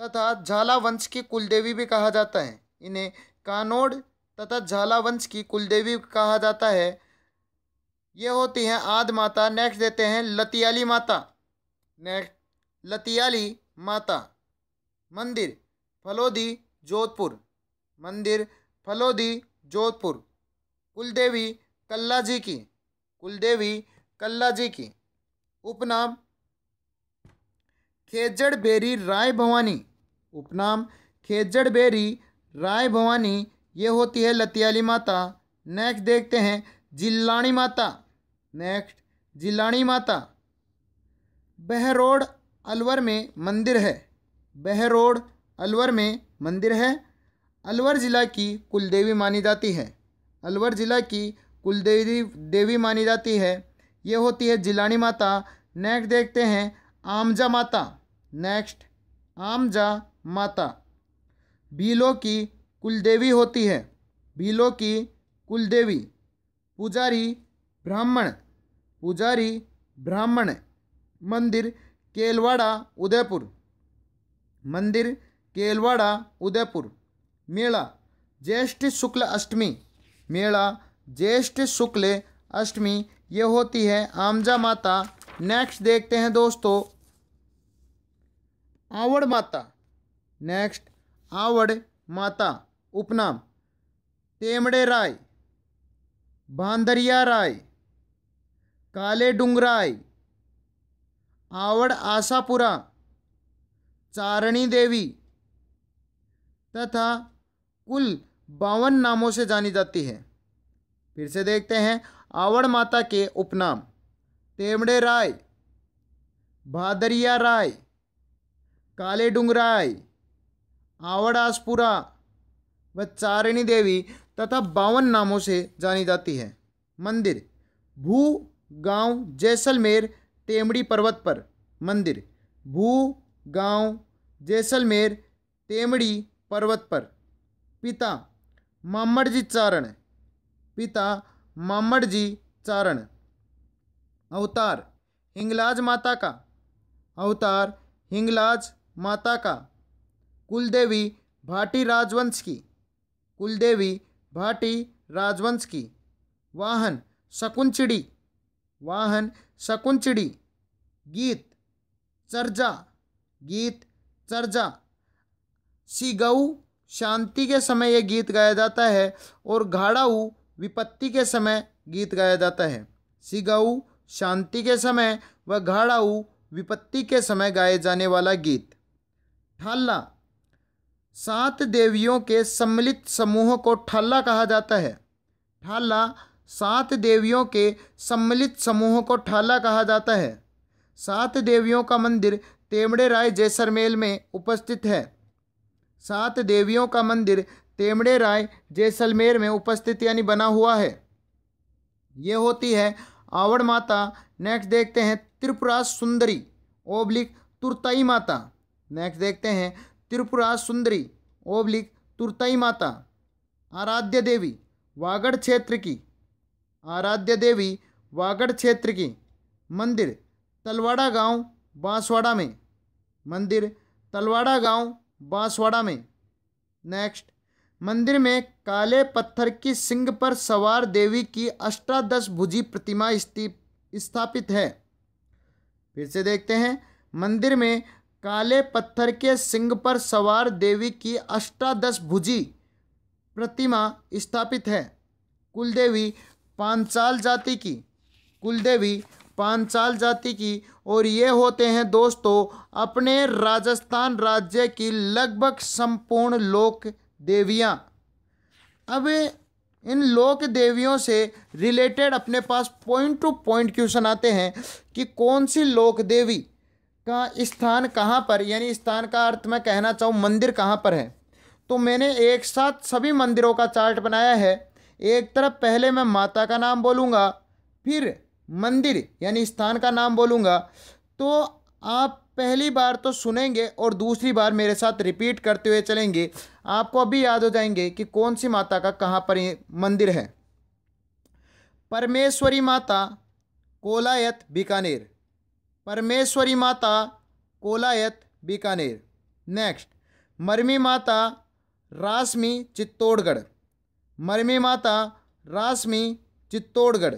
तथा झाला वंश की कुलदेवी भी कहा जाता है इन्हें कानोड़ तथा झाला वंश की कुलदेवी कहा जाता है ये होती हैं आद माता नेक्स्ट देते हैं लतियाली माता नेक्स्ट लतियाली माता मंदिर फलोदी जोधपुर मंदिर फलोदी जोधपुर कुलदेवी कल्ला जी की कुलदेवी कल्ला जी की उपनाम खेजड़ बेरी राय भवानी उपनाम खेजड़ बेरी राय भवानी ये होती है लतियाली माता नेक्स्ट देखते हैं जिल्लाणी माता नेक्स्ट जिल्लाणी माता बहरोड अलवर में मंदिर है बहरोड अलवर में मंदिर है अलवर ज़िला की कुलदेवी मानी जाती है अलवर ज़िला की कुलदेवी देवी मानी जाती है ये होती है जिलानी माता नेक्स्ट देखते हैं आमजा माता नेक्स्ट आमजा माता भीलों की कुलदेवी होती है भीलों की कुलदेवी पुजारी ब्राह्मण पुजारी ब्राह्मण मंदिर केलवाड़ा उदयपुर मंदिर केलवाड़ा उदयपुर मेला ज्येष्ठ शुक्ल अष्टमी मेला ज्येष्ठ शुक्ल अष्टमी ये होती है आमजा माता नेक्स्ट देखते हैं दोस्तों आवड़ माता नेक्स्ट आवड़ माता उपनाम तेमड़े राय बांदरिया राय काले डुंगराय आवड़ आशापुरा चारणी देवी तथा कुल बावन नामों से जानी जाती है फिर से देखते हैं आवड़ माता के उपनाम तेमड़े राय भादरिया राय काले डुंगराय आवड़ासपुरा व चारिणी देवी तथा बावन नामों से जानी जाती है मंदिर भू गांव जैसलमेर तेमड़ी पर्वत पर मंदिर भू गांव जैसलमेर तेमड़ी पर्वत पर पिता जी चारण पिता जी चारण अवतार हिंगलाज माता का अवतार हिंगलाज माता का कुलदेवी भाटी राजवंश की कुलदेवी भाटी राजवंश की वाहन शकुंचड़ी वाहन शकुंचड़ी गीत चर्जा गीत चर्जा गऊ शांति के समय यह गीत गाया जाता है और घाड़ाऊ विपत्ति के समय गीत गाया जाता है गऊ शांति के समय व घाड़ाऊ विपत्ति के समय गाए जाने वाला गीत ठाल्ला सात देवियों के सम्मिलित समूह को ठाला कहा जाता है ठाला सात देवियों के सम्मिलित समूह को ठाला कहा जाता है सात देवियों का मंदिर तेमड़े राय जैसरमेल में उपस्थित है सात देवियों का मंदिर तेमड़े राय जैसलमेर में उपस्थित यानी बना हुआ है ये होती है आवड़ माता नेक्स्ट देखते हैं त्रिपुरा सुंदरी ओब्लिक तुरतई माता नेक्स्ट देखते हैं त्रिपुरा सुंदरी ओब्लिक तुरतई माता आराध्य देवी वागड़ क्षेत्र की आराध्य देवी वागड़ क्षेत्र की मंदिर तलवाड़ा गांव बांसवाड़ा में मंदिर तलवाड़ा गांव बांसवाड़ा में नेक्स्ट मंदिर में काले पत्थर की सिंग पर सवार देवी की अष्टादश भुजी प्रतिमा स्थापित है फिर से देखते हैं मंदिर में काले पत्थर के सिंह पर सवार देवी की अष्टादश भुजी प्रतिमा स्थापित है कुलदेवी पांचाल जाति की कुलदेवी पांचाल जाति की और ये होते हैं दोस्तों अपने राजस्थान राज्य की लगभग संपूर्ण लोक देवियाँ अब इन लोक देवियों से रिलेटेड अपने पास पॉइंट टू पॉइंट क्वेश्चन आते हैं कि कौन सी लोक देवी का स्थान कहाँ पर यानी स्थान का अर्थ मैं कहना चाहूँ मंदिर कहाँ पर है तो मैंने एक साथ सभी मंदिरों का चार्ट बनाया है एक तरफ पहले मैं माता का नाम बोलूँगा फिर मंदिर यानी स्थान का नाम बोलूँगा तो आप पहली बार तो सुनेंगे और दूसरी बार मेरे साथ रिपीट करते हुए चलेंगे आपको अभी याद हो जाएंगे कि कौन सी माता का कहाँ पर मंदिर है परमेश्वरी माता कोलायत बीकानेर परमेश्वरी माता कोलायत बीकानेर नेक्स्ट मरमी माता रासमी चित्तौड़गढ़ मरमी माता रासमी चित्तौड़गढ़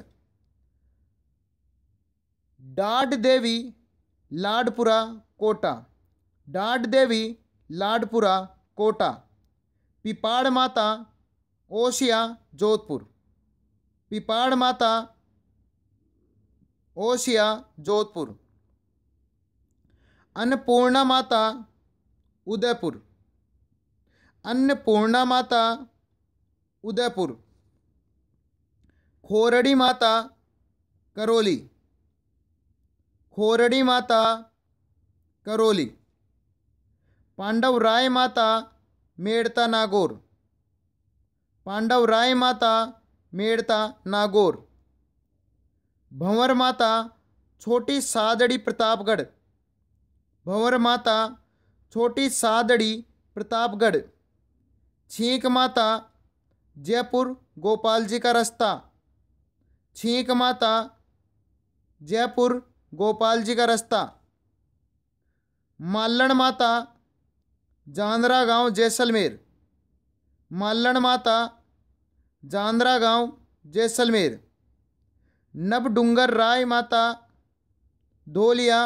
डाट देवी लाडपुरा कोटा डाट देवी लाडपुरा कोटा पिपाड़ माता ओशिया जोधपुर पिपाड़ माता ओशिया जोधपुर अन्नपूर्णा माता उदयपुर अन्नपूर्णा माता उदयपुर खोरड़ी माता करौली खोरड़ी माता करौली पांडव राय माता मेड़ता नागौर पांडव राय माता मेड़ता नागौर भंवर माता छोटी सादड़ी प्रतापगढ़ भंवर माता छोटी सादड़ी प्रतापगढ़ छींक माता जयपुर गोपाल जी का रास्ता छींक माता जयपुर गोपाल जी का रास्ता मालण माता जांदरा गांव जैसलमेर मालण माता जांदरा गांव जैसलमेर नवडुंगर राय माता धोलिया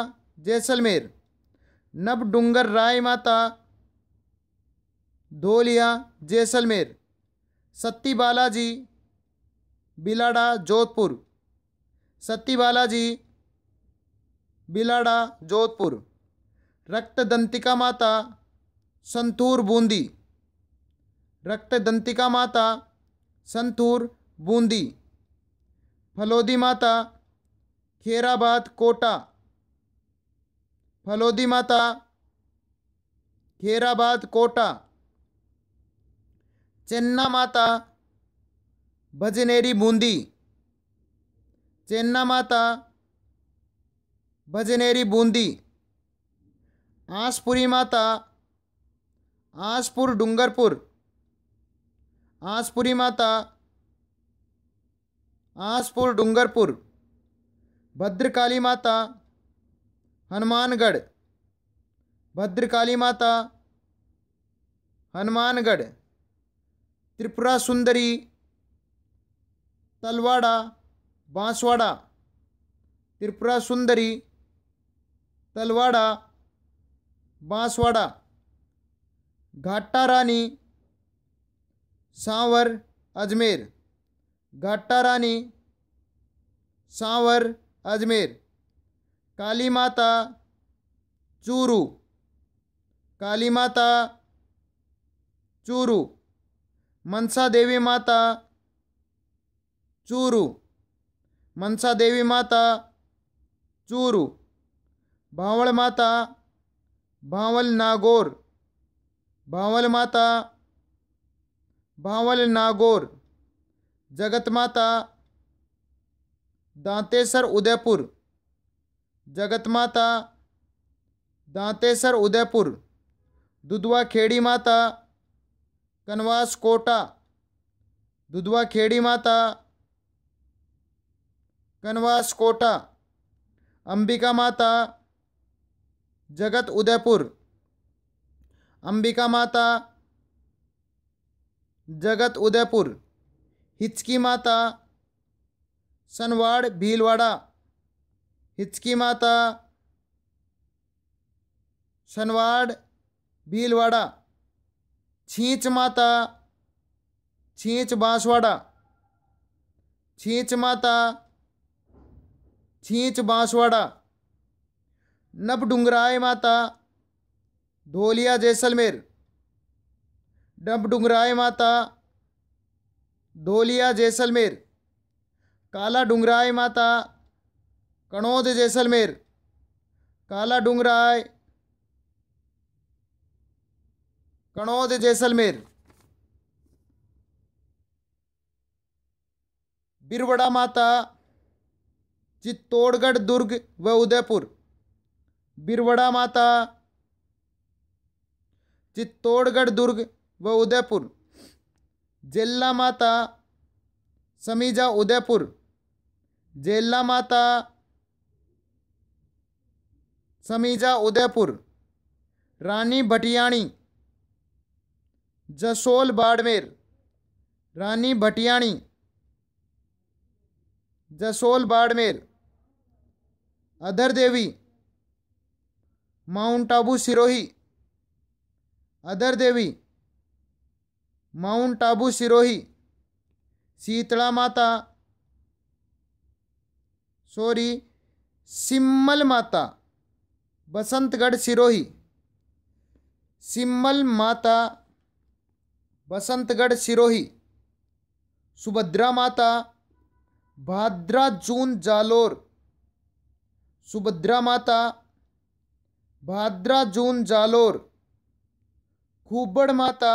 जैसलमेर नब डूंगर राय माता धोलिया जैसलमेर सत्ती बालाजी बिलाड़ा जोधपुर सत्ती बालाजी बिलाड़ा जोधपुर रक्तदंतिका माता संतूर बूंदी रक्तदंतिका माता संतूर बूंदी फलोदी माता खेराबाद कोटा फलोदी माता खेराबाद कोटा चेन्ना माता भजनेरी बूंदी चेन्ना माता भजनेरी बूंदी आसपुरी माता आसपुर डूंगरपुर आसपुरी माता आसपुर डूंगरपुर भद्रकाली माता हनुमानगढ़ भद्रकाली माता हनुमानगढ़ त्रिपुरा सुंदरी तलवाड़ा बांसवाड़ा त्रिपुरा सुंदरी तलवाड़ा बांसवाड़ा घाटा रानी सांवर अजमेर घाटा रानी सांवर अजमेर काली माता चूरू काली माता चूरू मनसा देवी माता चूरू मनसा देवी माता चूरू भावल माता भावल नागौर भावल माता भावल नागौर जगत माता दांतेसर उदयपुर जगत माता दांतेसर उदयपुर दुधवा खेड़ी माता कनवास कोटा दुधवा खेड़ी माता कनवास कोटा अंबिका माता जगत उदयपुर अंबिका माता जगत उदयपुर हिचकी माता सनवाड़ भीलवाड़ा हिचकी माता सनवाड़ भीलवाड़ा छींच माता छींच बांसवाड़ा छींच माता छींच बांसवाड़ा नप डुंगराय माता धोलिया जैसलमेर डब डुंगराय माता धोलिया जैसलमेर काला डुंगराय माता कणौद जैसलमेर काला डूंगराय कणौद जैसलमेर बिरवड़ा माता चित्तौड़गढ़ दुर्ग व उदयपुर बिरवड़ा माता चित्तौड़गढ़ दुर्ग व उदयपुर जेल्ला माता समीजा उदयपुर जेल्ला माता समीजा उदयपुर रानी भटियाणी जसोल बाड़मेर रानी भटियाणी जसोल बाड़मेर अधर देवी माउंट आबू सिरोही अधर देवी माउंट आबू सिरोही शीतला माता सॉरी सिम्मल माता बसंतगढ़ सिरोही सिम्मल माता बसंतगढ़ सिरोही सुभद्रा माता भाद्रा जून जालोर सुभद्रा माता भाद्रा जून जालोर खूबड़ माता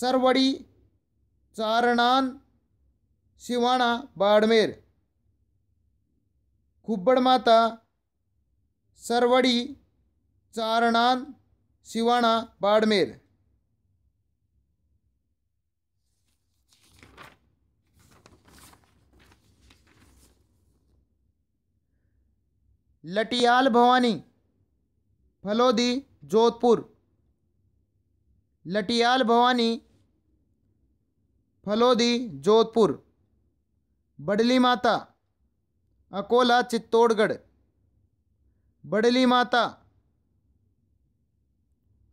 सरवड़ी चारणान शिवाणा बाड़मेर खुब्बड़ माता सरवड़ी चारणान शिवाणा बाड़मेर लटियाल भवानी फलोदी जोधपुर लटियाल भवानी फलोदी जोधपुर बडली माता अकोला चित्तौड़गढ़ बडली माता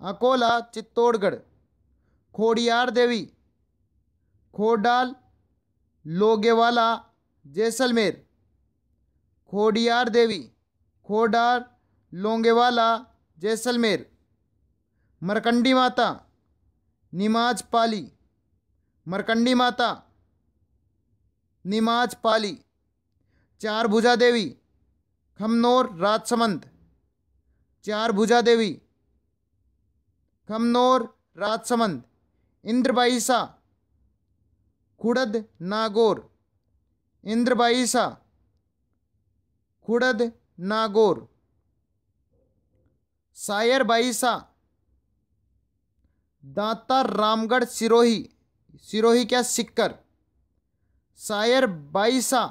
अकोला चित्तौड़गढ़ खोडियार देवी खोडाल लोगेवाला जैसलमेर खोडियार देवी खोडार लोंगेवाला जैसलमेर मरकंडी माता निमाज पाली मरकंडी माता निमाज पाली चार भुजा देवी खमनौर राजसमंद चार भुजा देवी खमनौर राजसमंद इंद्रबाईसा खुड़द नागौर इंद्रबाईसा खुड़द नागौर सायर बाईसा दाता रामगढ़ सिरोही सिरोही क्या सिक्कर सायर बाईसा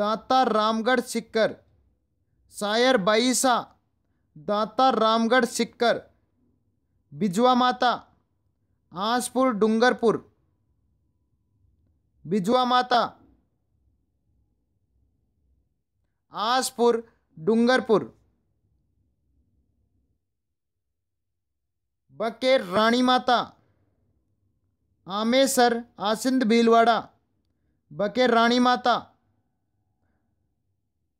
दाता रामगढ़ सिक्कर सायर बाईसा दाता रामगढ़ सिक्कर बिजवा माता आसपुर डूंगरपुर बिजवा माता आसपुर डूंगरपुर बकेर रानी माता आमेसर आसिंद भीलवाड़ा बकेर रानी माता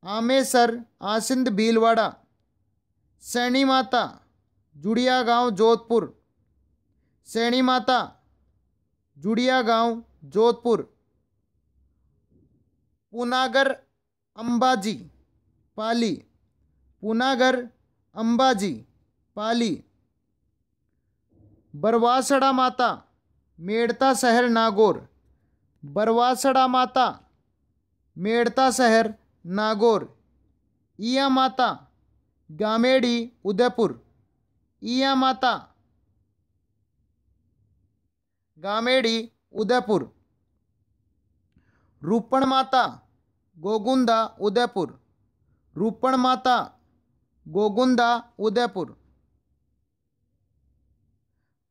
आमेसर आसिंद भीलवाड़ा सैणी माता जुड़िया गांव जोधपुर सैणी माता जुड़िया गांव जोधपुर पुनागर अंबाजी पाली पुनागर अंबाजी पाली बरवासड़ा माता मेड़ता शहर नागौर बरवासड़ा माता मेड़ता शहर नागौर ईया माता गामेड़ी उदयपुर ईया माता गामेड़ी उदयपुर रूपण माता गोगुंदा उदयपुर रूपण माता गोगुंदा उदयपुर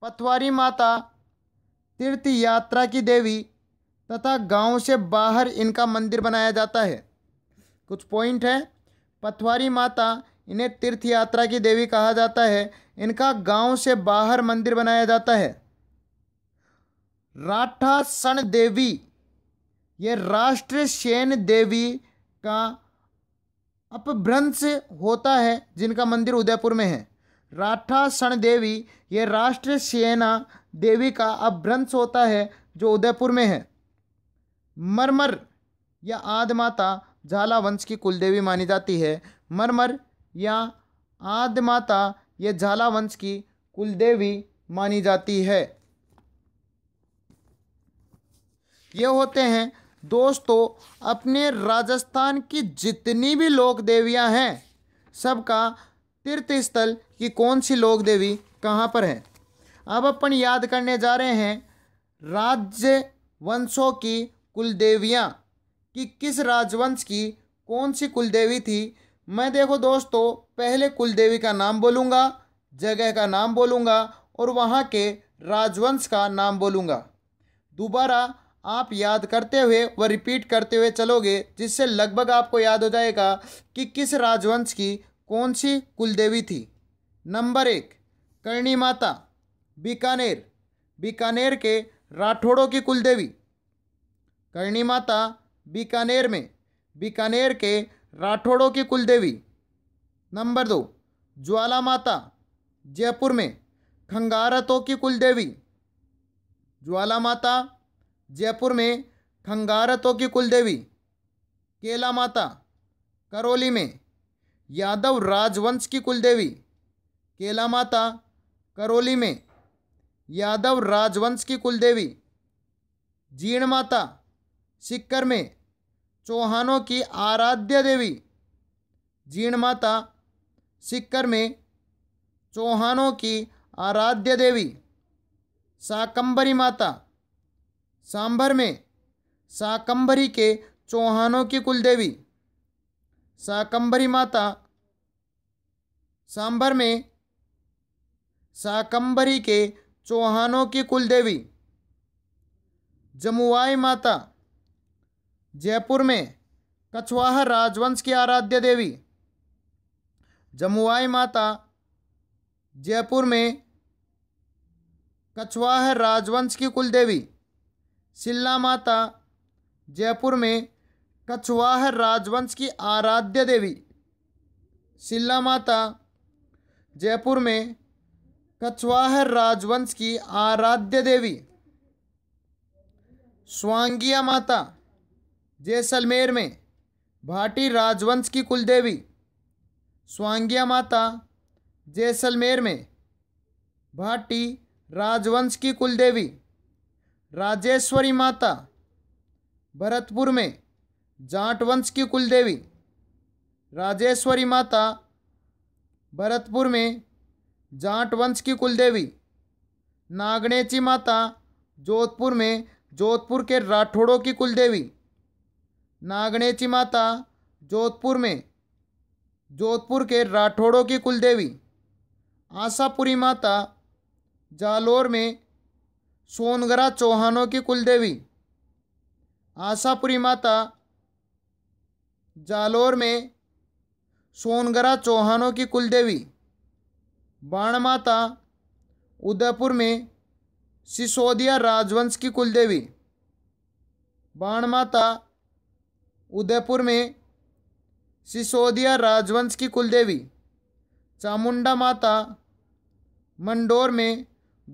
पथवारी माता तीर्थ यात्रा की देवी तथा गांव से बाहर इनका मंदिर बनाया जाता है कुछ पॉइंट हैं पथवारी माता इन्हें तीर्थ यात्रा की देवी कहा जाता है इनका गांव से बाहर मंदिर बनाया जाता है राठा सन देवी ये राष्ट्र सेन देवी का अपभ्रंश होता है जिनका मंदिर उदयपुर में है राठा सन देवी ये राष्ट्र सेना देवी का अपभ्रंश होता है जो उदयपुर में है मरमर या आदमाता झाला वंश की कुलदेवी मानी जाती है मरमर या आदमाता माता ये झाला वंश की कुलदेवी मानी जाती है ये होते हैं दोस्तों अपने राजस्थान की जितनी भी लोक देवियाँ हैं सबका तीर्थ स्थल की कौन सी लोक देवी कहाँ पर है अब अपन याद करने जा रहे हैं राज्य वंशों की कुल देवियाँ कि किस राजवंश की कौन सी कुलदेवी थी मैं देखो दोस्तों पहले कुलदेवी का नाम बोलूँगा जगह का नाम बोलूँगा और वहाँ के राजवंश का नाम बोलूँगा दोबारा आप याद करते हुए व रिपीट करते हुए चलोगे जिससे लगभग आपको याद हो जाएगा कि किस राजवंश की कौन सी कुलदेवी थी नंबर एक करणी माता बीकानेर बीकानेर के राठौड़ों की कुलदेवी करणी माता बीकानेर में बीकानेर के राठौड़ों की कुलदेवी नंबर दो ज्वाला माता जयपुर में खंगारतों की कुलदेवी ज्वाला माता जयपुर में खंगारतों की कुलदेवी केला माता करौली में यादव राजवंश की कुलदेवी केला माता करौली में यादव राजवंश की कुलदेवी जीण माता सिक्कर में चौहानों की आराध्य देवी जीण माता सिक्कर में चौहानों की आराध्य देवी साकंबरी माता सांभर में साकंबरी के चौहानों की कुलदेवी साकंबरी माता सांभर में साकंबरी के चौहानों की कुलदेवी जमुआई माता जयपुर में कछवाहा राजवंश की आराध्य देवी जमुआई माता जयपुर में कछवाह राजवंश की कुलदेवी सिल्ला माता जयपुर में कछवाह राजवंश की आराध्य देवी सिल्ला माता जयपुर में कछवाह राजवंश की आराध्य देवी स्वांगिया माता जैसलमेर में भाटी राजवंश की कुलदेवी स्वांगिया माता जैसलमेर में भाटी राजवंश की कुलदेवी राजेश्वरी माता भरतपुर में जाट वंश की कुलदेवी राजेश्वरी माता भरतपुर में जाट वंश की कुलदेवी नागनेची माता जोधपुर में जोधपुर के राठौड़ों की कुलदेवी नागणेची माता जोधपुर में जोधपुर के राठौड़ों की कुलदेवी आशापुरी माता जालोर में सोनगरा चौहानों की कुलदेवी आशापुरी माता जालोर में सोनगरा चौहानों की कुलदेवी बाण माता उदयपुर में सिसोदिया राजवंश की कुलदेवी बाण माता उदयपुर में सिसोदिया राजवंश की कुलदेवी चामुंडा माता मंडोर में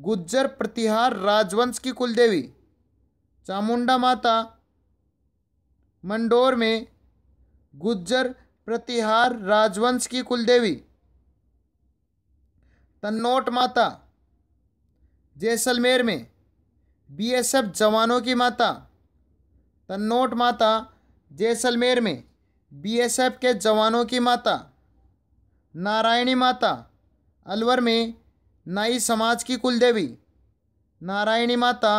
गुज्जर प्रतिहार राजवंश की कुलदेवी चामुंडा माता मंडोर में गुज्जर प्रतिहार राजवंश की कुलदेवी तन्नोट माता जैसलमेर में बीएसएफ जवानों की माता तन्नोट माता जैसलमेर में बीएसएफ के जवानों की माता नारायणी माता अलवर में नई समाज की कुलदेवी नारायणी माता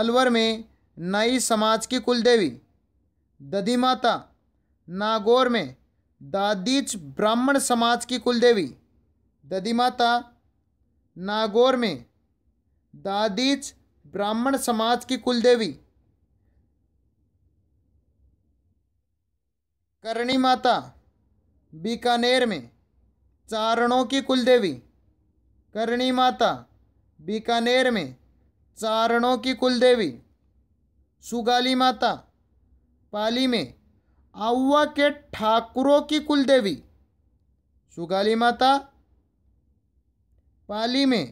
अलवर में नई समाज की कुलदेवी दधी माता नागौर में दादीच ब्राह्मण समाज की कुलदेवी दधी माता नागौर में दादीच ब्राह्मण समाज की कुलदेवी करणी माता बीकानेर में चारणों की कुलदेवी करणी माता बीकानेर में चारणों की कुलदेवी सुगाली माता पाली में आउआ के ठाकुरों की कुलदेवी सुगाली माता पाली में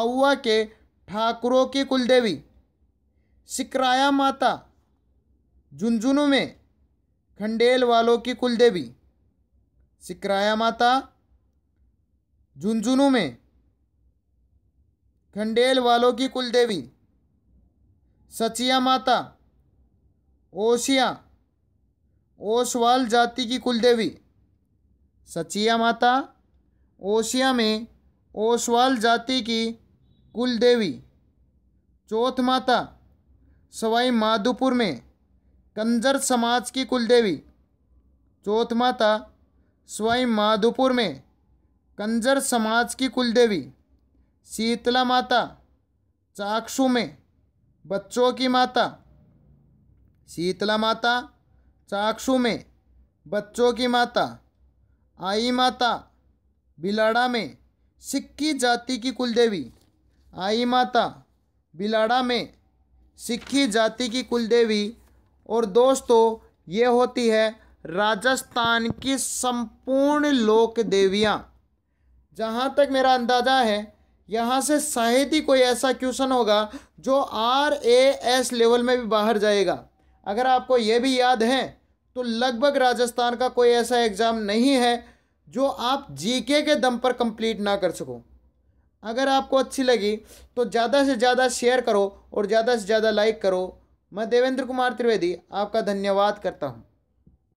आउआ के ठाकुरों की कुलदेवी सिकराया माता झुंझुनू में खंडेल वालों की कुलदेवी सिकराया माता झुंझुनू में खंडेल वालों की कुलदेवी सचिया माता ओशिया ओसवाल जाति की कुलदेवी सचिया माता ओशिया में ओसवाल जाति की कुलदेवी चौथ माता सवाई माधोपुर में कंजर समाज की कुलदेवी चौथ माता स्वयं माधोपुर में कंजर समाज की कुलदेवी शीतला माता चाक्षु में बच्चों की माता शीतला माता चाक्षु में बच्चों की माता आई माता बिलाड़ा में सिक्की जाति की कुलदेवी आई माता बिलाड़ा में सिक्की जाति की कुलदेवी और दोस्तों ये होती है राजस्थान की संपूर्ण लोक देवियाँ जहाँ तक मेरा अंदाज़ा है यहाँ से शायद ही कोई ऐसा क्वेश्चन होगा जो आर ए एस लेवल में भी बाहर जाएगा अगर आपको ये भी याद है तो लगभग राजस्थान का कोई ऐसा एग्ज़ाम नहीं है जो आप जीके के दम पर कंप्लीट ना कर सको अगर आपको अच्छी लगी तो ज़्यादा से ज़्यादा शेयर करो और ज़्यादा से ज़्यादा लाइक करो मैं देवेंद्र कुमार त्रिवेदी आपका धन्यवाद करता हूँ